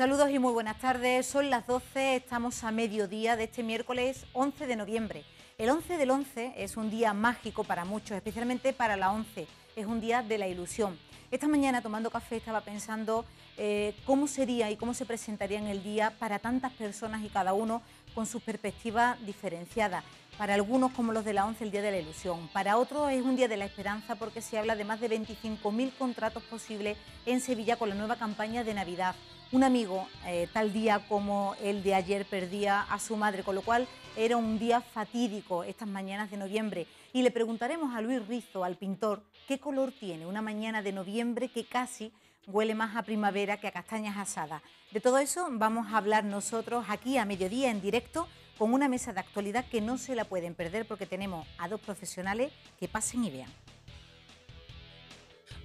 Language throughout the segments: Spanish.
Saludos y muy buenas tardes. Son las 12, estamos a mediodía de este miércoles 11 de noviembre. El 11 del 11 es un día mágico para muchos, especialmente para la 11. Es un día de la ilusión. Esta mañana tomando café estaba pensando eh, cómo sería y cómo se presentaría en el día para tantas personas y cada uno con sus perspectivas diferenciadas. Para algunos, como los de la 11, el Día de la Ilusión. Para otros es un Día de la Esperanza porque se habla de más de 25.000 contratos posibles en Sevilla con la nueva campaña de Navidad un amigo, eh, tal día como el de ayer, perdía a su madre, con lo cual era un día fatídico estas mañanas de noviembre. Y le preguntaremos a Luis Rizo, al pintor, qué color tiene una mañana de noviembre que casi huele más a primavera que a castañas asadas. De todo eso vamos a hablar nosotros aquí a mediodía en directo con una mesa de actualidad que no se la pueden perder porque tenemos a dos profesionales que pasen y vean.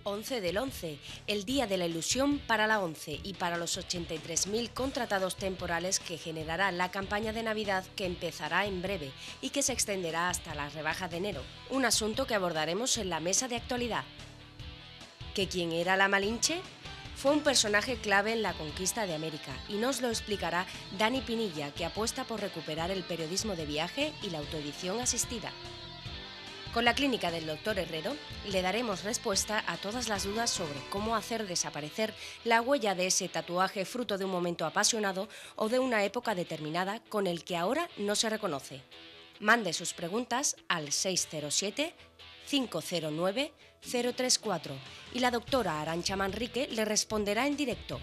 11 del 11, el Día de la Ilusión para la 11 y para los 83.000 contratados temporales que generará la campaña de Navidad que empezará en breve y que se extenderá hasta las rebajas de enero, un asunto que abordaremos en la mesa de actualidad. ¿Que quién era la Malinche? Fue un personaje clave en la conquista de América y nos lo explicará Dani Pinilla, que apuesta por recuperar el periodismo de viaje y la autoedición asistida. Con la clínica del doctor Herrero le daremos respuesta a todas las dudas sobre cómo hacer desaparecer la huella de ese tatuaje fruto de un momento apasionado o de una época determinada con el que ahora no se reconoce. Mande sus preguntas al 607-509-034 y la doctora Arancha Manrique le responderá en directo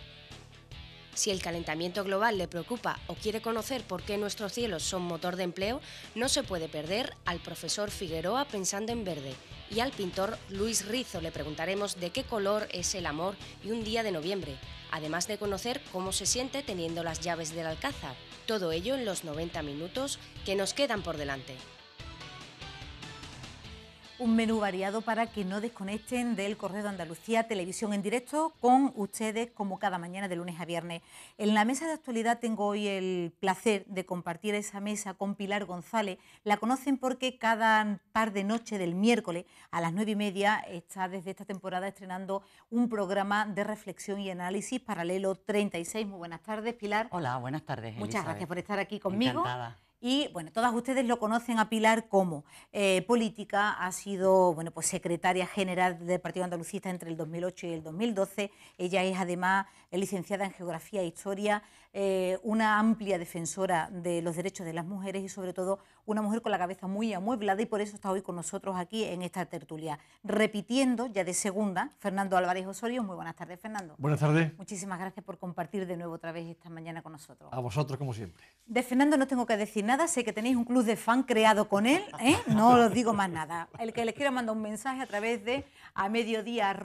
si el calentamiento global le preocupa o quiere conocer por qué nuestros cielos son motor de empleo, no se puede perder al profesor Figueroa pensando en verde y al pintor Luis Rizo le preguntaremos de qué color es el amor y un día de noviembre, además de conocer cómo se siente teniendo las llaves del alcázar. Todo ello en los 90 minutos que nos quedan por delante un menú variado para que no desconecten del Correo Andalucía Televisión en directo con ustedes como cada mañana de lunes a viernes. En la mesa de actualidad tengo hoy el placer de compartir esa mesa con Pilar González. La conocen porque cada par de noche del miércoles a las nueve y media está desde esta temporada estrenando un programa de reflexión y análisis paralelo 36. Muy buenas tardes, Pilar. Hola, buenas tardes. Muchas gracias por estar aquí conmigo. Y bueno, todas ustedes lo conocen a Pilar como eh, política, ha sido bueno, pues secretaria general del Partido Andalucista entre el 2008 y el 2012. Ella es además licenciada en Geografía e Historia, eh, una amplia defensora de los derechos de las mujeres y sobre todo una mujer con la cabeza muy amueblada y por eso está hoy con nosotros aquí en esta tertulia. Repitiendo ya de segunda, Fernando Álvarez Osorio. Muy buenas tardes, Fernando. Buenas tardes. Muchísimas gracias por compartir de nuevo otra vez esta mañana con nosotros. A vosotros, como siempre. De Fernando no tengo que decir nada, sé que tenéis un club de fan creado con él, ¿eh? no os digo más nada. El que les quiera mandar un mensaje a través de a mediodía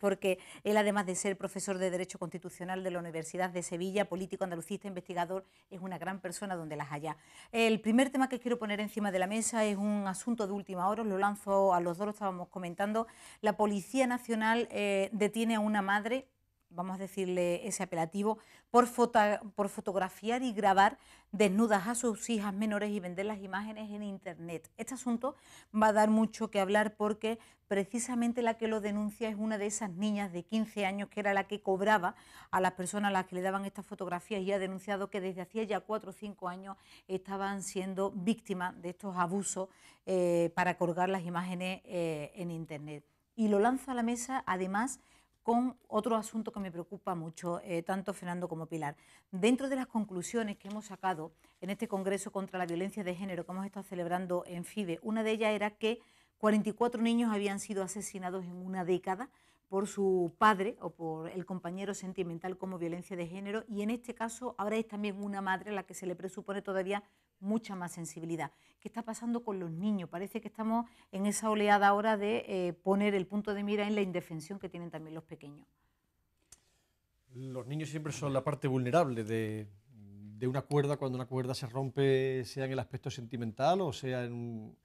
porque él además de ser profesor de Derecho Constitucional de la Universidad de Sevilla, político andalucista, investigador, es una gran persona donde las allá. El primer tema que quiero poner encima de la mesa es un asunto de última hora, lo lanzo a los dos, lo estábamos comentando. La Policía Nacional eh, detiene a una madre vamos a decirle ese apelativo, por, fotografiar y grabar desnudas a sus hijas menores y vender las imágenes en Internet. Este asunto va a dar mucho que hablar porque precisamente la que lo denuncia es una de esas niñas de 15 años que era la que cobraba a las personas a las que le daban estas fotografías y ha denunciado que desde hacía ya 4 o 5 años estaban siendo víctimas de estos abusos eh, para colgar las imágenes eh, en Internet. Y lo lanza a la mesa, además, con otro asunto que me preocupa mucho, eh, tanto Fernando como Pilar. Dentro de las conclusiones que hemos sacado en este Congreso contra la Violencia de Género que hemos estado celebrando en FIDE, una de ellas era que 44 niños habían sido asesinados en una década por su padre o por el compañero sentimental como violencia de género y en este caso ahora es también una madre a la que se le presupone todavía mucha más sensibilidad. ¿Qué está pasando con los niños? Parece que estamos en esa oleada ahora de eh, poner el punto de mira en la indefensión que tienen también los pequeños. Los niños siempre son la parte vulnerable de, una cuerda cuando una cuerda se rompe, sea en el aspecto sentimental o sea en, un.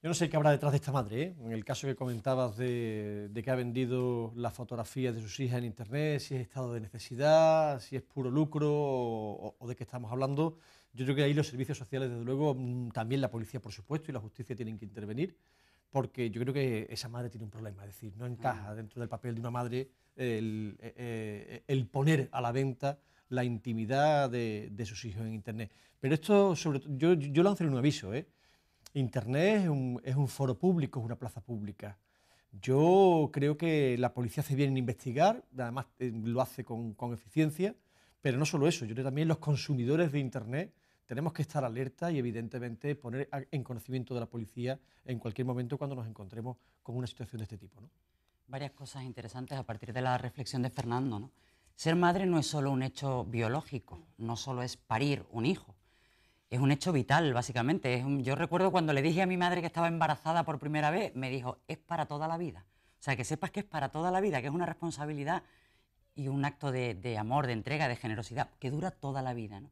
Yo no sé qué habrá detrás de esta madre, ¿eh? en el caso que comentabas de, que ha vendido las fotografías de sus hijas en Internet, si es estado de necesidad, si es puro lucro o, de qué estamos hablando. Yo creo que ahí los servicios sociales, desde luego, mm, también la policía, por supuesto, y la justicia tienen que intervenir, porque yo creo que esa madre tiene un problema, es decir, no encaja mm. dentro del papel de una madre eh, eh, el, poner a la venta la intimidad de, sus hijos en Internet. Pero esto, sobre yo, yo lanzaré un aviso, ¿eh? Internet es un, foro público, es una plaza pública. Yo creo que la policía hace bien en investigar, además eh, lo hace con, eficiencia, pero no solo eso, yo creo que también los consumidores de Internet tenemos que estar alerta y evidentemente poner en conocimiento de la policía en cualquier momento cuando nos encontremos con una situación de este tipo. Varias cosas interesantes a partir de la reflexión de Fernando. Ser madre no es solo un hecho biológico, no solo es parir un hijo, es un hecho vital, básicamente. yo recuerdo cuando le dije a mi madre que estaba embarazada por primera vez, me dijo, es para toda la vida. O sea, que sepas que es para toda la vida, que es una responsabilidad y un acto de, amor, de entrega, de generosidad, que dura toda la vida.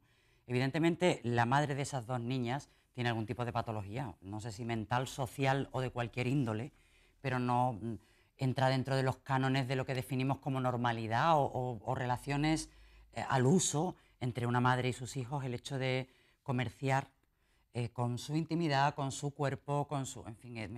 Evidentemente, la madre de esas dos niñas tiene algún tipo de patología, no sé si mental, social o de cualquier índole, pero no mm, entra dentro de los cánones de lo que definimos como normalidad o, relaciones eh, al uso entre una madre y sus hijos, el hecho de comerciar eh, con su intimidad, con su cuerpo, con su... En fin, es,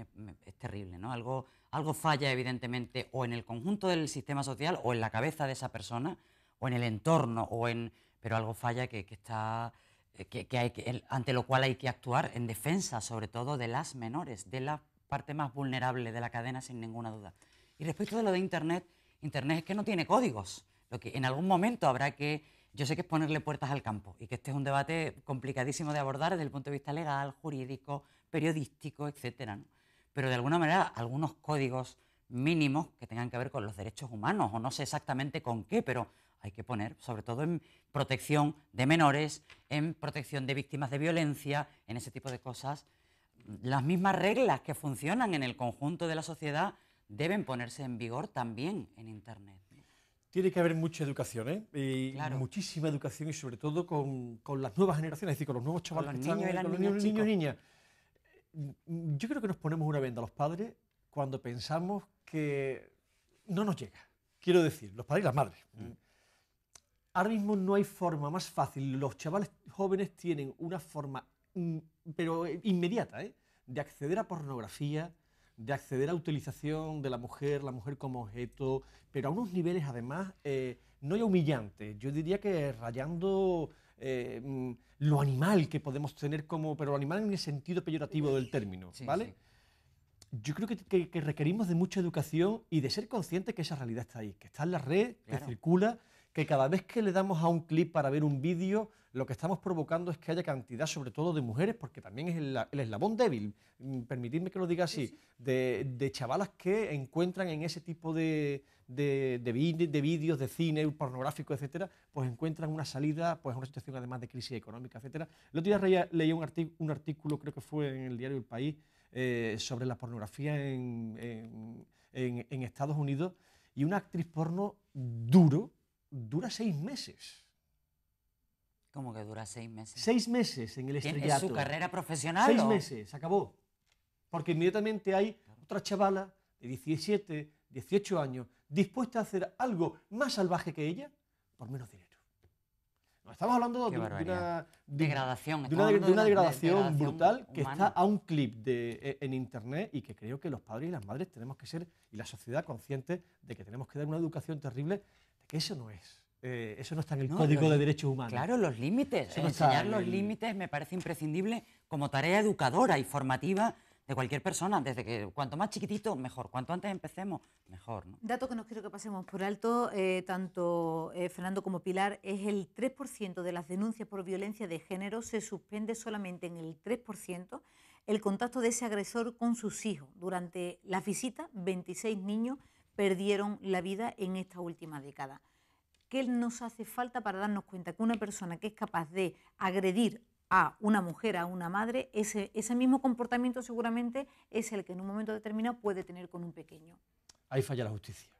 terrible, ¿no? Algo, algo falla evidentemente o en el conjunto del sistema social o en la cabeza de esa persona o en el entorno o en... Pero algo falla que, está... Eh, que hay que, ante lo cual hay que actuar en defensa, sobre todo, de las menores, de la parte más vulnerable de la cadena, sin ninguna duda. Y respecto de lo de Internet, Internet es que no tiene códigos. Lo que en algún momento habrá que yo sé que es ponerle puertas al campo y que este es un debate complicadísimo de abordar desde el punto de vista legal, jurídico, periodístico, etcétera. Pero de alguna manera algunos códigos mínimos que tengan que ver con los derechos humanos o no sé exactamente con qué, pero hay que poner, sobre todo en protección de menores, en protección de víctimas de violencia, en ese tipo de cosas. Las mismas reglas que funcionan en el conjunto de la sociedad deben ponerse en vigor también en Internet. Tiene que haber mucha educación, ¿eh? Muchísima educación y sobre todo con, las nuevas generaciones, es decir, con los nuevos chavales, con los niños, y con niñas. Yo creo que nos ponemos una venda a los padres cuando pensamos que no nos llega. Quiero decir, los padres y las madres. Mm. Ahora mismo no hay forma más fácil. Los chavales jóvenes tienen una forma, mm, pero eh, inmediata, ¿eh? de acceder a pornografía, de acceder a utilización de la mujer, la mujer como objeto, pero a unos niveles además eh, no ya humillantes, yo diría que rayando eh, mm, lo animal que podemos tener como, pero lo animal en el sentido peyorativo del término, ¿vale? Yo creo que, requerimos de mucha educación y de ser conscientes que esa realidad está ahí, que está en la red, que circula que cada vez que le damos a un clip para ver un vídeo, lo que estamos provocando es que haya cantidad, sobre todo de mujeres, porque también es el, eslabón débil, mm, permitidme que lo diga así, de, chavalas que encuentran en ese tipo de, de, vídeos, de cine, pornográfico, etcétera, pues encuentran una salida, pues una situación además de crisis económica, etcétera. El otro día leía un, un artículo, creo que fue en el diario El País, eh, sobre la pornografía en Estados Unidos, y una actriz porno duro, dura seis meses. ¿Cómo que dura seis meses? Seis meses en el estrellato. ¿Es su carrera profesional? Seis meses, acabó. Porque inmediatamente hay otra chavala de 17, 18 años dispuesta a hacer algo más salvaje que ella por menos dinero. No, estamos hablando de, una, degradación, una, degradación brutal que está a un clip e, en Internet y que creo que los padres y las madres tenemos que ser, y la sociedad consciente de que tenemos que dar una educación terrible eso no es. Eh, eso no está en el Código de Derechos Humanos. Claro, los límites. enseñar los límites me parece imprescindible como tarea educadora y formativa de cualquier persona, desde que cuanto más chiquitito, mejor. Cuanto antes empecemos, mejor. Dato que no quiero que pasemos por alto, eh, tanto eh, Fernando como Pilar, es el 3% de las denuncias por violencia de género se suspende solamente en el 3% el contacto de ese agresor con sus hijos. Durante la visita, 26 niños perdieron la vida en esta última década. ¿Qué nos hace falta para darnos cuenta que una persona que es capaz de agredir a una mujer, a una madre, ese, mismo comportamiento seguramente es el que en un momento determinado puede tener con un pequeño? Ahí falla la justicia.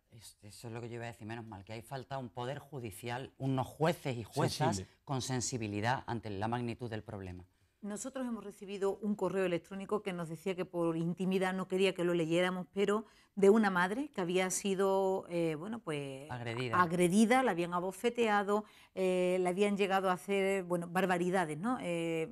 Eso es lo que yo iba a decir, menos mal, que hay falta un poder judicial, unos jueces y juezas con sensibilidad ante la magnitud del problema. Nosotros hemos recibido un correo electrónico que nos decía que por intimidad no quería que lo leyéramos, pero de una madre que había sido, eh, bueno, pues agredida. agredida. la habían abofeteado, eh, le habían llegado a hacer, bueno, barbaridades, ¿no? Eh,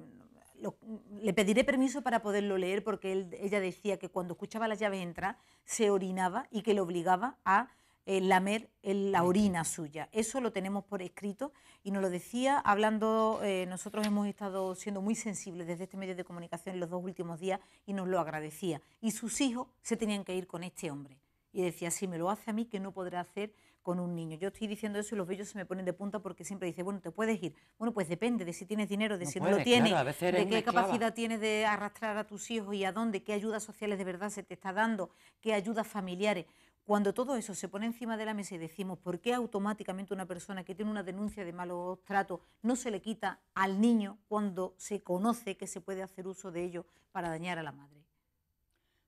le pediré permiso para poderlo leer porque ella decía que cuando escuchaba las llaves entrar se orinaba y que le obligaba a la orina suya. Eso lo tenemos por escrito y nos lo decía hablando, eh, nosotros hemos estado siendo muy sensibles desde este medio de comunicación en los dos últimos días y nos lo agradecía. Y sus hijos se tenían que ir con este hombre. Y decía, si me lo hace a mí, ¿qué no podrá hacer con un niño. Yo estoy diciendo eso y los bellos se me ponen de punta porque siempre dice, bueno, te puedes ir. Bueno, pues depende de si tienes dinero, de si no lo tienes, de qué capacidad tienes de arrastrar a tus hijos y a dónde, qué ayudas sociales de verdad se te está dando, qué ayudas familiares cuando todo eso se pone encima de la mesa y decimos por qué automáticamente una persona que tiene una denuncia de malos tratos no se le quita al niño cuando se conoce que se puede hacer uso de ello para dañar a la madre.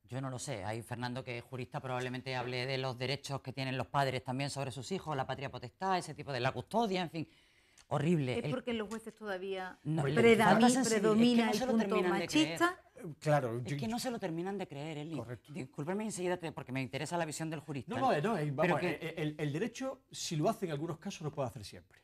Yo no lo sé. Ahí Fernando, que es jurista, probablemente hable de los derechos que tienen los padres también sobre sus hijos, la patria potestad, ese tipo de la custodia, en fin horrible. Es porque los jueces todavía predomina, el punto machista. Claro, es que no se lo terminan de creer, Eli. Correcto. Discúlpeme enseguida porque me interesa la visión del jurista. No, no, eh, no eh, vamos, eh, el, derecho, si lo hace en algunos casos, lo puede hacer siempre.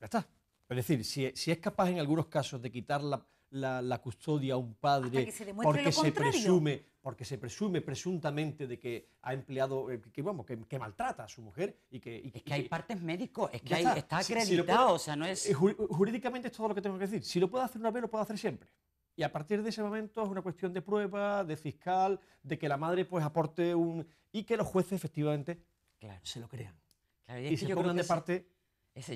Ya está. Es decir, si, si es capaz en algunos casos de quitar la, la, custodia a un padre porque se presume, porque se presume presuntamente de que ha empleado, eh, que, que, maltrata a su mujer y que... es que hay partes médicos, es que está, acreditado, o sea, no es... Eh, jurídicamente es todo lo que tengo que decir. Si lo puedo hacer una vez, lo puedo hacer siempre. Y a partir de ese momento es una cuestión de prueba, de fiscal, de que la madre pues aporte un... y que los jueces efectivamente claro. se lo crean. y, se pongan de parte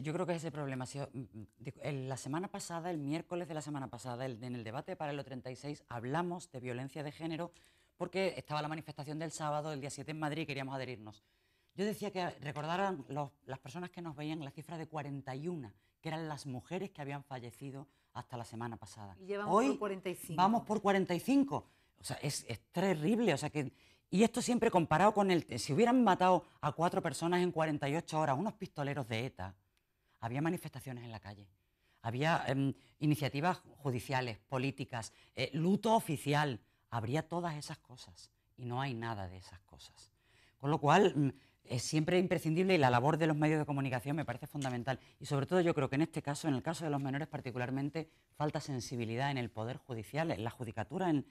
yo creo que es ese problema. Mm, mm, la semana pasada, el miércoles de la semana pasada, en el debate de Paralelo 36, hablamos de violencia de género porque estaba la manifestación del sábado, el día 7 en Madrid, y queríamos adherirnos. Yo decía que recordaran las personas que nos veían la cifra de 41, que eran las mujeres que habían fallecido hasta la semana pasada. Y Hoy, por 45. Vamos por 45. O sea, es, es, terrible. O sea, que, y esto siempre comparado con el... Si hubieran matado a cuatro personas en 48 horas, unos pistoleros de ETA, había manifestaciones en la calle, había em, iniciativas judiciales, políticas, eh, luto oficial, habría todas esas cosas y no hay nada de esas cosas. Con lo cual, mm, es siempre imprescindible y la labor de los medios de comunicación me parece fundamental. Y sobre todo yo creo que en este caso, en el caso de los menores particularmente, falta sensibilidad en el Poder Judicial, en la Judicatura, en,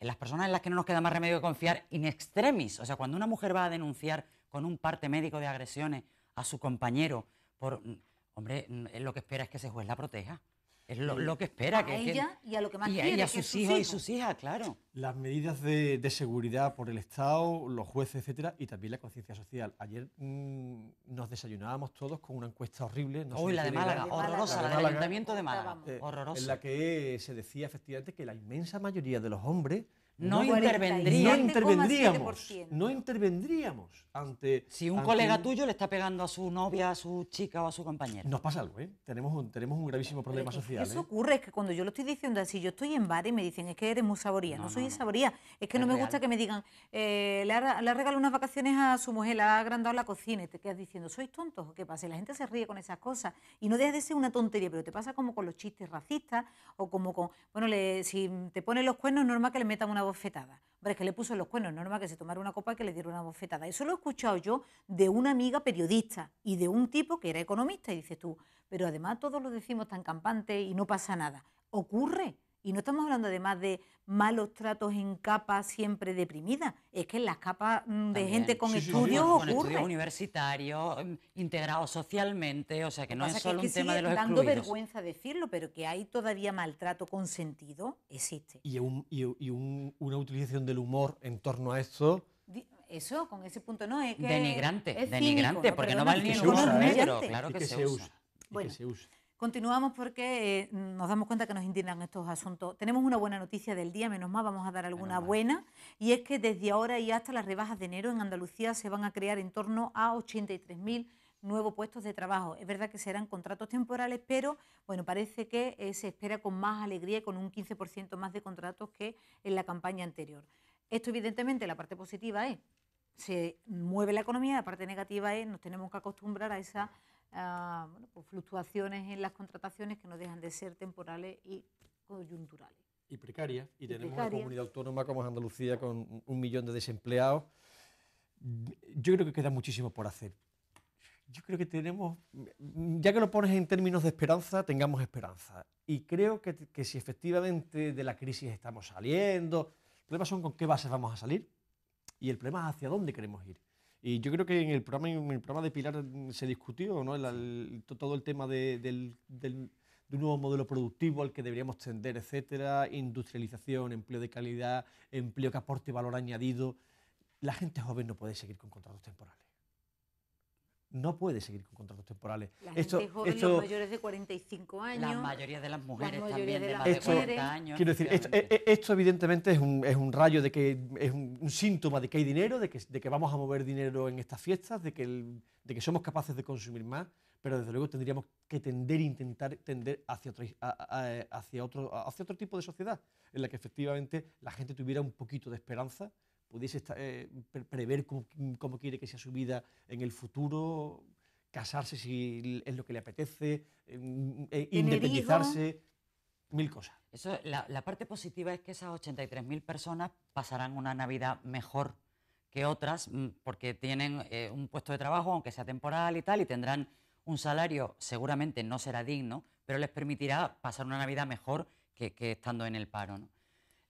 en las personas en las que no nos queda más remedio que confiar in extremis. O sea, cuando una mujer va a denunciar con un parte médico de agresiones a su compañero por mm, Hombre, eh, lo que espera es que ese juez la proteja. Es lo, que espera. A que, ella y a lo que más y quiere. A, a sus, hijos, y sus hijas, claro. Las medidas de, seguridad por el Estado, los jueces, etcétera, y también la conciencia social. Ayer mm, nos desayunábamos todos con una encuesta horrible. Uy, la de Málaga, horrorosa, la, de del Ayuntamiento de Málaga. horrorosa. Eh, en la que se decía efectivamente que la inmensa mayoría de los hombres no, intervendríamos. No intervendríamos ante. Si un colega tuyo le está pegando a su novia, a su chica o a su compañera. Nos pasa algo, ¿eh? Tenemos un, tenemos un gravísimo problema social. Eso ¿eh? ocurre, es que cuando yo lo estoy diciendo así, yo estoy en bar y me dicen, es que eres muy saboría. No, soy saboría. Es que no me gusta que me digan, eh, le, ha, regalado unas vacaciones a su mujer, le ha agrandado la cocina y te quedas diciendo, sois tontos, ¿qué pasa? la gente se ríe con esas cosas. Y no deja de ser una tontería, pero te pasa como con los chistes racistas o como con. Bueno, si te ponen los cuernos, es normal que le metan una bofetada. Hombre, es que le puso los cuernos, no normal que se tomara una copa y que le diera una bofetada. Eso lo he escuchado yo de una amiga periodista y de un tipo que era economista. Y dices tú, pero además todos lo decimos tan campante y no pasa nada. Ocurre, y no estamos hablando además de malos tratos en capas siempre deprimidas, es que en las capas mm, de gente con estudios sí, ocurre. Con estudios universitarios, mm, integrados socialmente, o sea que no es solo un tema de los dando vergüenza decirlo, pero que hay todavía maltrato consentido, existe. Y, un, una utilización del humor en torno a esto. eso, con ese punto no es que denigrante, es cínico, denigrante, porque no, vale ni el ¿eh? claro que, se, usa. que se usa. Continuamos porque eh, nos damos cuenta que nos indignan estos asuntos. Tenemos una buena noticia del día, menos más, vamos a dar alguna buena, y es que desde ahora y hasta las rebajas de enero en Andalucía se van a crear en torno a 83.000 nuevos puestos de trabajo. Es verdad que serán contratos temporales, pero bueno, parece que eh, se espera con más alegría, y con un 15% más de contratos que en la campaña anterior. Esto evidentemente la parte positiva es, se mueve la economía, la parte negativa es, nos tenemos que acostumbrar a esa Ah, bueno, pues fluctuaciones en las contrataciones que no dejan de ser temporales y coyunturales. Y precarias. Y, tenemos una comunidad autónoma como es Andalucía con un millón de desempleados. Yo creo que queda muchísimo por hacer. Yo creo que tenemos, ya que lo pones en términos de esperanza, tengamos esperanza. Y creo que, que si efectivamente de la crisis estamos saliendo, el problema son con qué bases vamos a salir y el problema es hacia dónde queremos ir. Y yo creo que en el programa, el programa de Pilar mm, se discutió todo el tema de, de, un nuevo modelo productivo al que deberíamos tender, etcétera, industrialización, empleo de calidad, empleo que aporte valor añadido. La gente joven no puede seguir con contratos temporales no puede seguir con contratos temporales. esto, los mayores de 45 años. La mayoría de las mujeres también de, 40 años. E, esto, evidentemente es un, rayo de que es un, síntoma de que hay dinero, de que, vamos a mover dinero en estas fiestas, de que, somos capaces de consumir más, pero desde luego tendríamos que tender e intentar tender hacia otro tipo de sociedad en la que efectivamente la gente tuviera un poquito de esperanza pudiese eh, prever cómo, quiere que sea su vida en el futuro, casarse si es lo que le apetece, eh, independizarse, mil cosas. Eso, la, parte positiva es que esas 83.000 personas pasarán una Navidad mejor que otras mm, porque tienen eh, un puesto de trabajo, aunque sea temporal y tal, y tendrán un salario, seguramente no será digno, pero les permitirá pasar una Navidad mejor que, que estando en el paro. ¿no?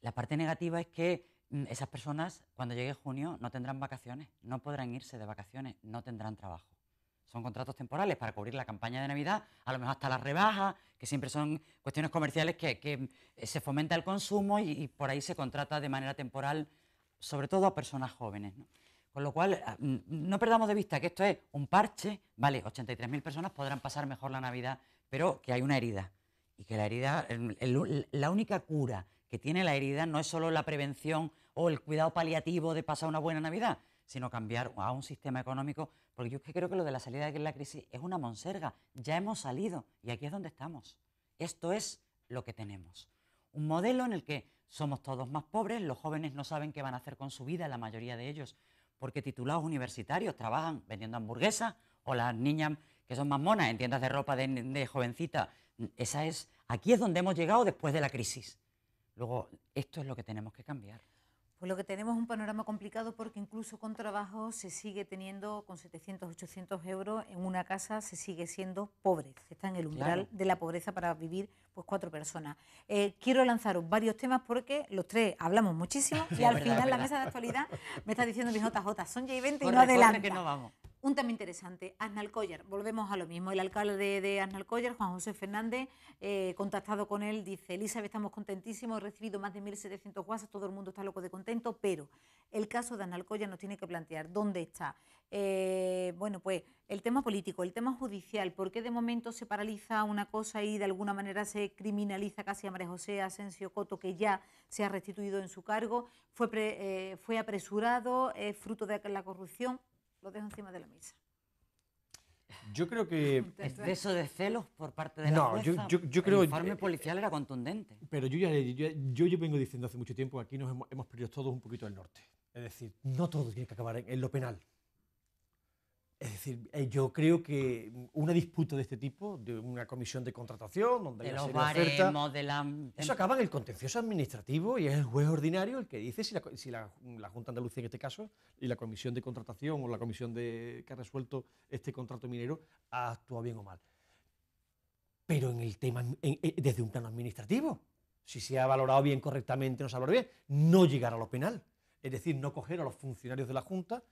La parte negativa es que Mm, esas personas cuando llegue junio no tendrán vacaciones, no podrán irse de vacaciones, no tendrán trabajo. Son contratos temporales para cubrir la campaña de Navidad, a lo mejor hasta las rebajas, que siempre son cuestiones comerciales que, eh, se fomenta el consumo y, por ahí se contrata de manera temporal, sobre todo a personas jóvenes. Con lo cual, ah, mm, no perdamos de vista que esto es un parche, vale, 83.000 personas podrán pasar mejor la Navidad, pero que hay una herida y que la herida, la única cura tiene la herida no es solo la prevención o el cuidado paliativo de pasar una buena Navidad, sino cambiar a un sistema económico, porque yo creo que lo de la salida de la crisis es una monserga, ya hemos salido y aquí es donde estamos. Esto es lo que tenemos. Un modelo en el que somos todos más pobres, los jóvenes no saben qué van a hacer con su vida, la mayoría de ellos, porque titulados universitarios trabajan vendiendo hamburguesas o las niñas que son más monas en tiendas de ropa de, de jovencita. Esa es, aquí es donde hemos llegado después de la crisis. Luego, esto es lo que tenemos que cambiar. Pues lo que tenemos es un panorama complicado porque incluso con trabajo se sigue teniendo, con 700, 800 euros en una casa, se sigue siendo pobre, está en el umbral de la pobreza para vivir pues cuatro personas. Eh, quiero lanzaros varios temas porque los tres hablamos muchísimo y al final la mesa de actualidad me está diciendo mi JJ, son ya y 20 y no adelante. que no vamos. Un tema interesante, Aznalcóllar, volvemos a lo mismo. El alcalde de Aznalcóllar, Juan José Fernández, eh, contactado con él, dice, Elizabeth, estamos contentísimos, he recibido más de 1.700 guasas, todo el mundo está loco de contento, pero el caso de Aznalcóllar nos tiene que plantear dónde está. Eh, bueno, pues el tema político, el tema judicial, por qué de momento se paraliza una cosa y de alguna manera se criminaliza casi a María José Asensio Coto, que ya se ha restituido en su cargo, fue, eh, fue apresurado, fruto de la corrupción, lo dejo encima de la mesa. Yo creo que... Exceso de celos por parte de la no, No, yo, yo, yo, creo... Eh, el informe policial era contundente. Pero yo ya yo, yo, vengo diciendo hace mucho tiempo que aquí nos hemos, perdido todos un poquito el norte. Es decir, no todo tiene que acabar en lo penal. Es decir, eh, yo creo que una disputa de este tipo, de una comisión de contratación, donde de los de la... Eso acaba en el contencioso administrativo y es el juez ordinario el que dice si, la, si la, Junta Andalucía en este caso y la comisión de contratación o la comisión de, que ha resuelto este contrato minero ha actuado bien o mal. Pero en el tema, eh, desde un plano administrativo, si se ha valorado bien correctamente, no se ha valorado bien, no llegar a lo penal. Es decir, no coger a los funcionarios de la Junta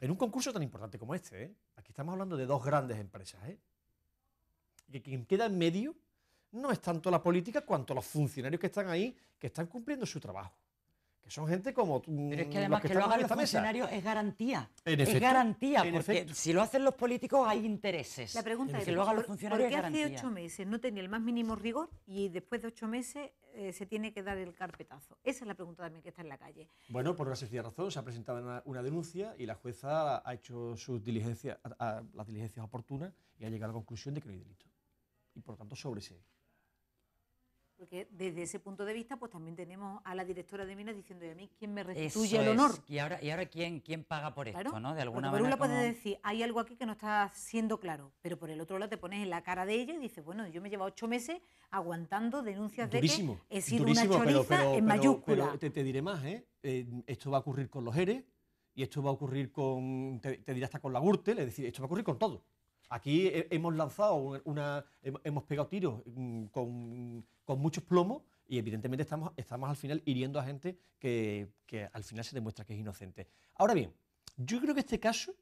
en un concurso tan importante como este, ¿eh? aquí estamos hablando de dos grandes empresas, y ¿eh? que quien queda en medio no es tanto la política cuanto los funcionarios que están ahí, que están cumpliendo su trabajo son gente como tú. Pero es que mm, además que, lo hagan los funcionarios es garantía. es garantía, porque si lo hacen los políticos hay intereses. La pregunta es, lo los funcionarios ¿por qué hace ocho meses no tenía el más mínimo rigor y después de ocho meses eh, se tiene que dar el carpetazo? Esa es la pregunta también que está en la calle. Bueno, por una sencilla razón, se ha presentado una, denuncia y la jueza ha hecho sus diligencias, las diligencias oportunas y ha llegado a la conclusión de que no hay delito. Y por tanto, sobre ese porque desde ese punto de vista, pues también tenemos a la directora de Minas diciendo, ¿y a mí quién me restituye el honor? Y ahora, y ahora ¿quién, quién paga por esto, ¿no? De alguna manera. pero un lado puedes decir, hay algo aquí que no está siendo claro, pero por el otro lado te pones en la cara de ella y dices, bueno, yo me llevo ocho meses aguantando denuncias de que he sido una choriza en mayúscula. Pero, te, diré más, ¿eh? ¿eh? Esto va a ocurrir con los ERE y esto va a ocurrir con, te, diré hasta con la GURTE, es decir, esto va a ocurrir con todo. Aquí hemos lanzado una, hemos pegado tiros mm, con, muchos plomos y evidentemente estamos, al final hiriendo a gente que, al final se demuestra que es inocente. Ahora bien, yo creo que este caso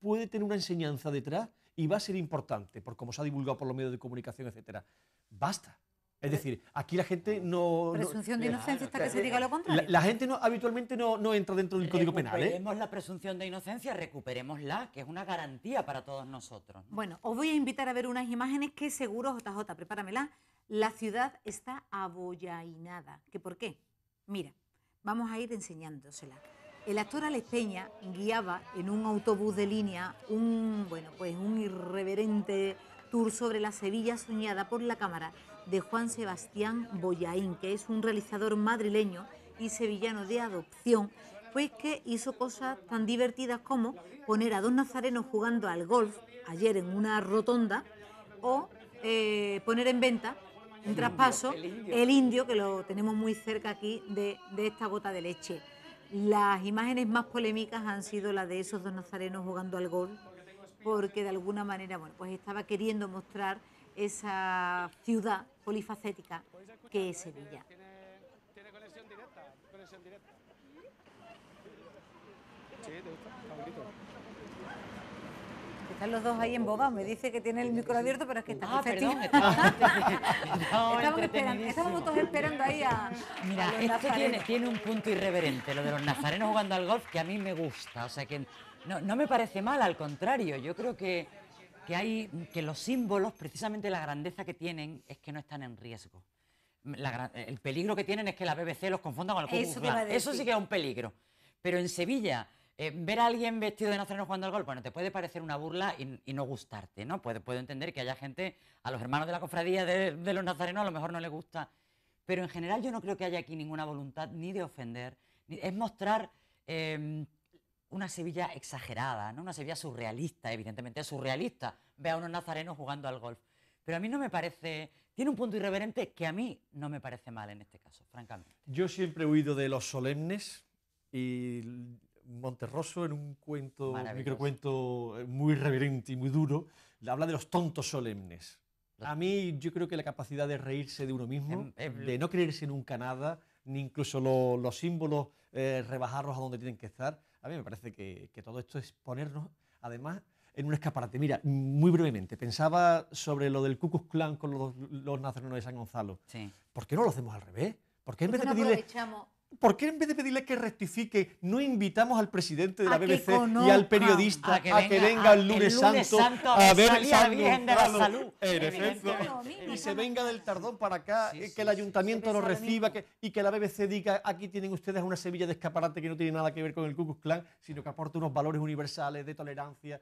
puede tener una enseñanza detrás y va a ser importante por cómo se ha divulgado por los medios de comunicación, etcétera. Basta es decir, aquí la gente no... Presunción de eh, inocencia hasta que se diga lo eh, contrario. La, gente no, habitualmente no, entra dentro del Código Penal. ¿eh? Recuperemos la presunción de inocencia, recuperemosla, que es una garantía para todos nosotros. Bueno, os voy a invitar a ver unas imágenes que seguro, JJ, prepáramela, la ciudad está abollainada. ¿Por qué? Mira, vamos a ir enseñándosela. El actor Alex guiaba en un autobús de línea un, bueno, pues un irreverente tour sobre la Sevilla soñada por la cámara de Juan Sebastián Boyaín, que es un realizador madrileño y sevillano de adopción, pues que hizo cosas tan divertidas como poner a dos nazarenos jugando al golf ayer en una rotonda o eh, poner en venta un traspaso el indio. que lo tenemos muy cerca aquí de, de esta gota de leche. Las imágenes más polémicas han sido las de esos dos nazarenos jugando al golf, porque de alguna manera, bueno, pues estaba queriendo mostrar esa ciudad polifacética que es Sevilla. ¿Tiene, conexión directa? Conexión directa. Sí, te gusta, Están los dos ahí en embobados, me dice que tiene el micro abierto, pero es que está ah, perdón, estábamos, esperando, estábamos todos esperando ahí a. Mira, a tiene, tiene, un punto irreverente, lo de los nazarenos jugando al golf, que a mí me gusta. O sea que no, no me parece mal, al contrario, yo creo que que, hay, que los símbolos, precisamente la grandeza que tienen es que no están en riesgo. el peligro que tienen es que la BBC los confunda con el Eso sí que es un peligro. Pero en Sevilla, eh, ver a alguien vestido de nazareno jugando al gol, bueno, te puede parecer una burla y, no gustarte, ¿no? Puedo, puedo entender que haya gente, a los hermanos de la cofradía de, los nazarenos a lo mejor no les gusta. Pero en general yo no creo que haya aquí ninguna voluntad ni de ofender, ni, es mostrar eh, una Sevilla exagerada, ¿no? una Sevilla surrealista, evidentemente surrealista, ve a unos nazarenos jugando al golf. Pero a mí no me parece, tiene un punto irreverente que a mí no me parece mal en este caso, francamente. Yo siempre he huido de los solemnes y Monterroso en un cuento, un microcuento muy reverente y muy duro, habla de los tontos solemnes. A mí yo creo que la capacidad de reírse de uno mismo, em, em, de no creerse nunca nada, ni incluso los símbolos eh, rebajarlos a donde tienen que estar, a mí me parece que, todo esto es ponernos, además, en un escaparate. Mira, muy brevemente, pensaba sobre lo del Ku clan con los, los nazarenos de San Gonzalo. ¿Por qué no lo hacemos al revés? Porque en pues vez de ¿Por qué en vez de pedirle que rectifique, no invitamos al presidente de la BBC y al periodista a que venga, el, lunes santo, a ver el de la Salud? Y se venga del tardón para acá, eh, que el ayuntamiento lo reciba que, y que la BBC diga, aquí tienen ustedes una Sevilla de escaparate que no tiene nada que ver con el Ku Klux Klan, sino que aporta unos valores universales de tolerancia,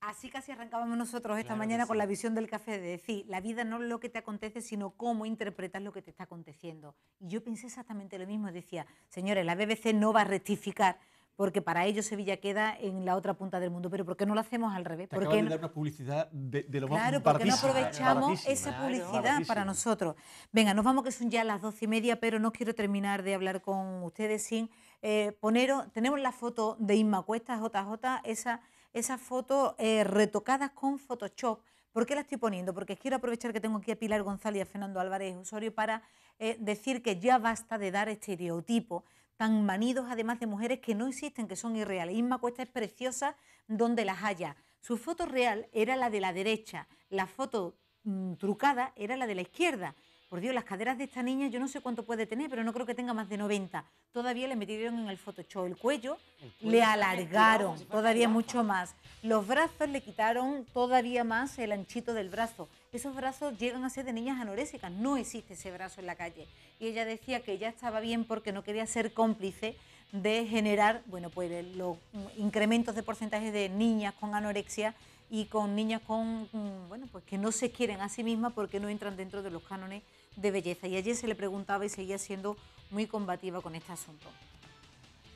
Así casi arrancábamos nosotros esta mañana con la visión del café de decir, la vida no es lo que te acontece, sino cómo interpretas lo que te está aconteciendo. Y yo pensé exactamente lo mismo, decía, señores, la BBC no va a rectificar porque para ellos Sevilla queda en la otra punta del mundo. Pero ¿por qué no lo hacemos al revés? ¿Por qué no? dar una publicidad de, más Claro, porque ¿eh? no aprovechamos esa ¿eh? publicidad para nosotros. Venga, nos vamos que son ya las doce y media, pero no quiero terminar de hablar con ustedes sin eh, poneros... Tenemos la foto de Inma Cuesta, JJ, esa esas fotos eh, retocadas con Photoshop. ¿Por qué las estoy poniendo? Porque quiero aprovechar que tengo aquí a Pilar González y a Fernando Álvarez Osorio para eh, decir que ya basta de dar estereotipos tan manidos además de mujeres que no existen, que son irreales. Isma Cuesta es preciosa donde las haya. Su foto real era la de la derecha, la foto mm, trucada era la de la izquierda. Por Dios, las caderas de esta niña yo no sé cuánto puede tener, pero no creo que tenga más de 90. Todavía le metieron en el Photoshop el cuello, le alargaron todavía mucho más. Los brazos le quitaron todavía más el anchito del brazo. Esos brazos llegan a ser de niñas anorésicas, no existe ese brazo en la calle. Y ella decía que ya estaba bien porque no quería ser cómplice de generar, bueno, pues los incrementos de porcentajes de niñas con anorexia y con niñas con, mm, bueno, pues que no se quieren a sí mismas porque no entran dentro de los cánones de belleza. Y ayer se le preguntaba y seguía siendo muy combativa con este asunto.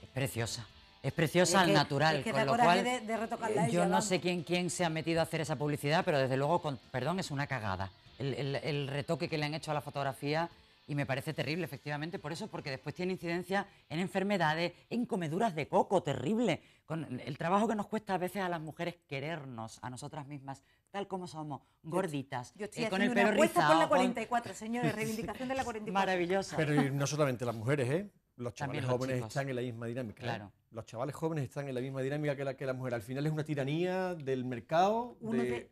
Es preciosa. Es preciosa al natural, con lo cual eh, yo no sé quién, quién se ha metido a hacer esa publicidad, pero desde luego, con, perdón, es una cagada. el, retoque que le han hecho a la fotografía y me parece terrible, efectivamente, por eso, porque después tiene incidencia en enfermedades, en comeduras de coco, terrible. Con el trabajo que nos cuesta a veces a las mujeres querernos a nosotras mismas, tal como somos, gorditas, eh, con el pelo rizado. con la 44, señores, reivindicación de la 44. Maravillosa. Pero no solamente las mujeres, ¿eh? Los chavales jóvenes están en la misma dinámica. ¿eh? Claro los chavales jóvenes están en la misma dinámica que la, que la mujer. Al final es una tiranía del mercado. Uno de,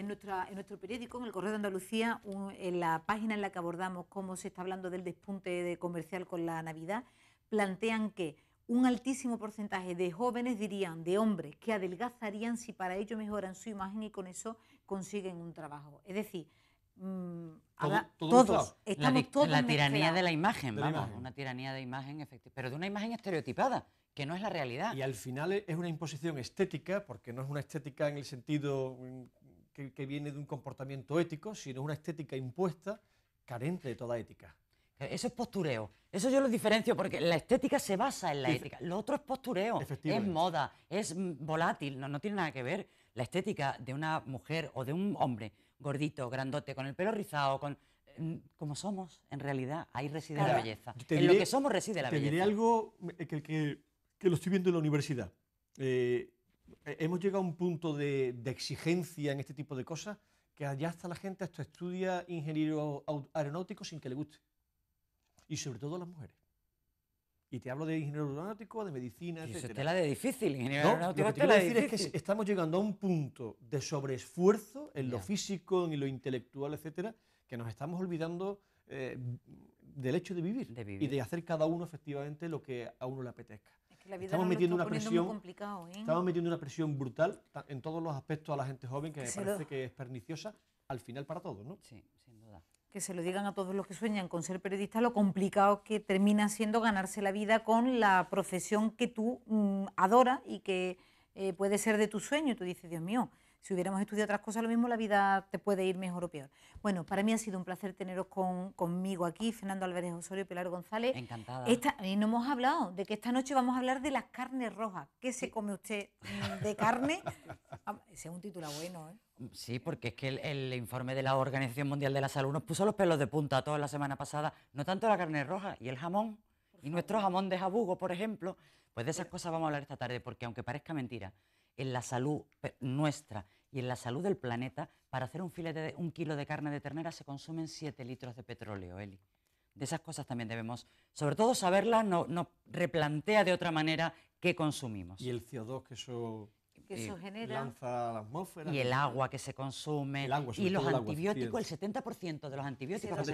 en, nuestra, en nuestro periódico, en el Correo de Andalucía, en la página en la que abordamos cómo se está hablando del despunte de comercial con la Navidad, plantean que un altísimo porcentaje de jóvenes dirían, de hombres, que adelgazarían si para ello mejoran su imagen y con eso consiguen un trabajo. Es decir, mm, todos, estamos la, todos... La tiranía de la imagen, vamos, una tiranía de imagen, efectivamente, pero de una imagen estereotipada que no es la realidad. Y al final es una imposición estética, porque no es una estética en el sentido mm, que, viene de un comportamiento ético, sino una estética impuesta carente de toda ética. Eso es postureo. Eso yo lo diferencio porque la estética se basa en la ética. Lo otro es postureo, es moda, es mm, volátil, no, no tiene nada que ver. La estética de una mujer o de un hombre gordito, grandote, con el pelo rizado, con mm, como somos, en realidad, ahí reside la belleza. En lo que somos reside la belleza. Te algo eh, que que lo estoy viendo en la universidad. Eh, hemos llegado a un punto de, exigencia en este tipo de cosas que allá hasta la gente esto estudia ingeniero aeronáutico sin que le guste. Y sobre todo las mujeres. Y te hablo de ingeniero aeronáutico, de medicina, etc. Eso es tela de difícil, ingeniero aeronáutico. Lo que quiero decir es que estamos llegando a un punto de sobreesfuerzo en lo físico, en lo intelectual, etcétera, que nos estamos olvidando eh, del hecho de vivir y de hacer cada uno efectivamente lo que a uno le apetezca. ¿eh? estamos metiendo una presión, metiendo una presión brutal en todos los aspectos a la gente joven que, me parece que es perniciosa al final para todos, ¿no? Que se lo digan a todos los que sueñan con ser periodista, lo complicado que termina siendo ganarse la vida con la profesión que tú mm, adoras y que eh, puede ser de tu sueño. tú dices, Dios mío, si hubiéramos estudiado otras cosas, lo mismo la vida te puede ir mejor o peor. Bueno, para mí ha sido un placer teneros conmigo aquí, Fernando Álvarez Osorio, y Pilar González. Encantada. y no hemos hablado de que esta noche vamos a hablar de las carnes rojas. ¿Qué se come usted mm, de carne? Ah, ese es un título bueno, ¿eh? Sí, porque es que el, informe de la Organización Mundial de la Salud nos puso los pelos de punta toda la semana pasada, no tanto la carne roja y el jamón, y nuestro jamón de jabugo, por ejemplo, pues de esas cosas vamos a hablar esta tarde, porque aunque parezca mentira, en la salud nuestra y en la salud del planeta, para hacer un, filete de, un kilo de carne de ternera se consumen 7 litros de petróleo, Eli. De esas cosas también debemos, sobre todo saberlas, nos no replantea de otra manera qué consumimos. Y el CO2 que eso que eso eh, genera. la atmósfera. Y el agua que se consume. y los antibióticos, el 70% de los antibióticos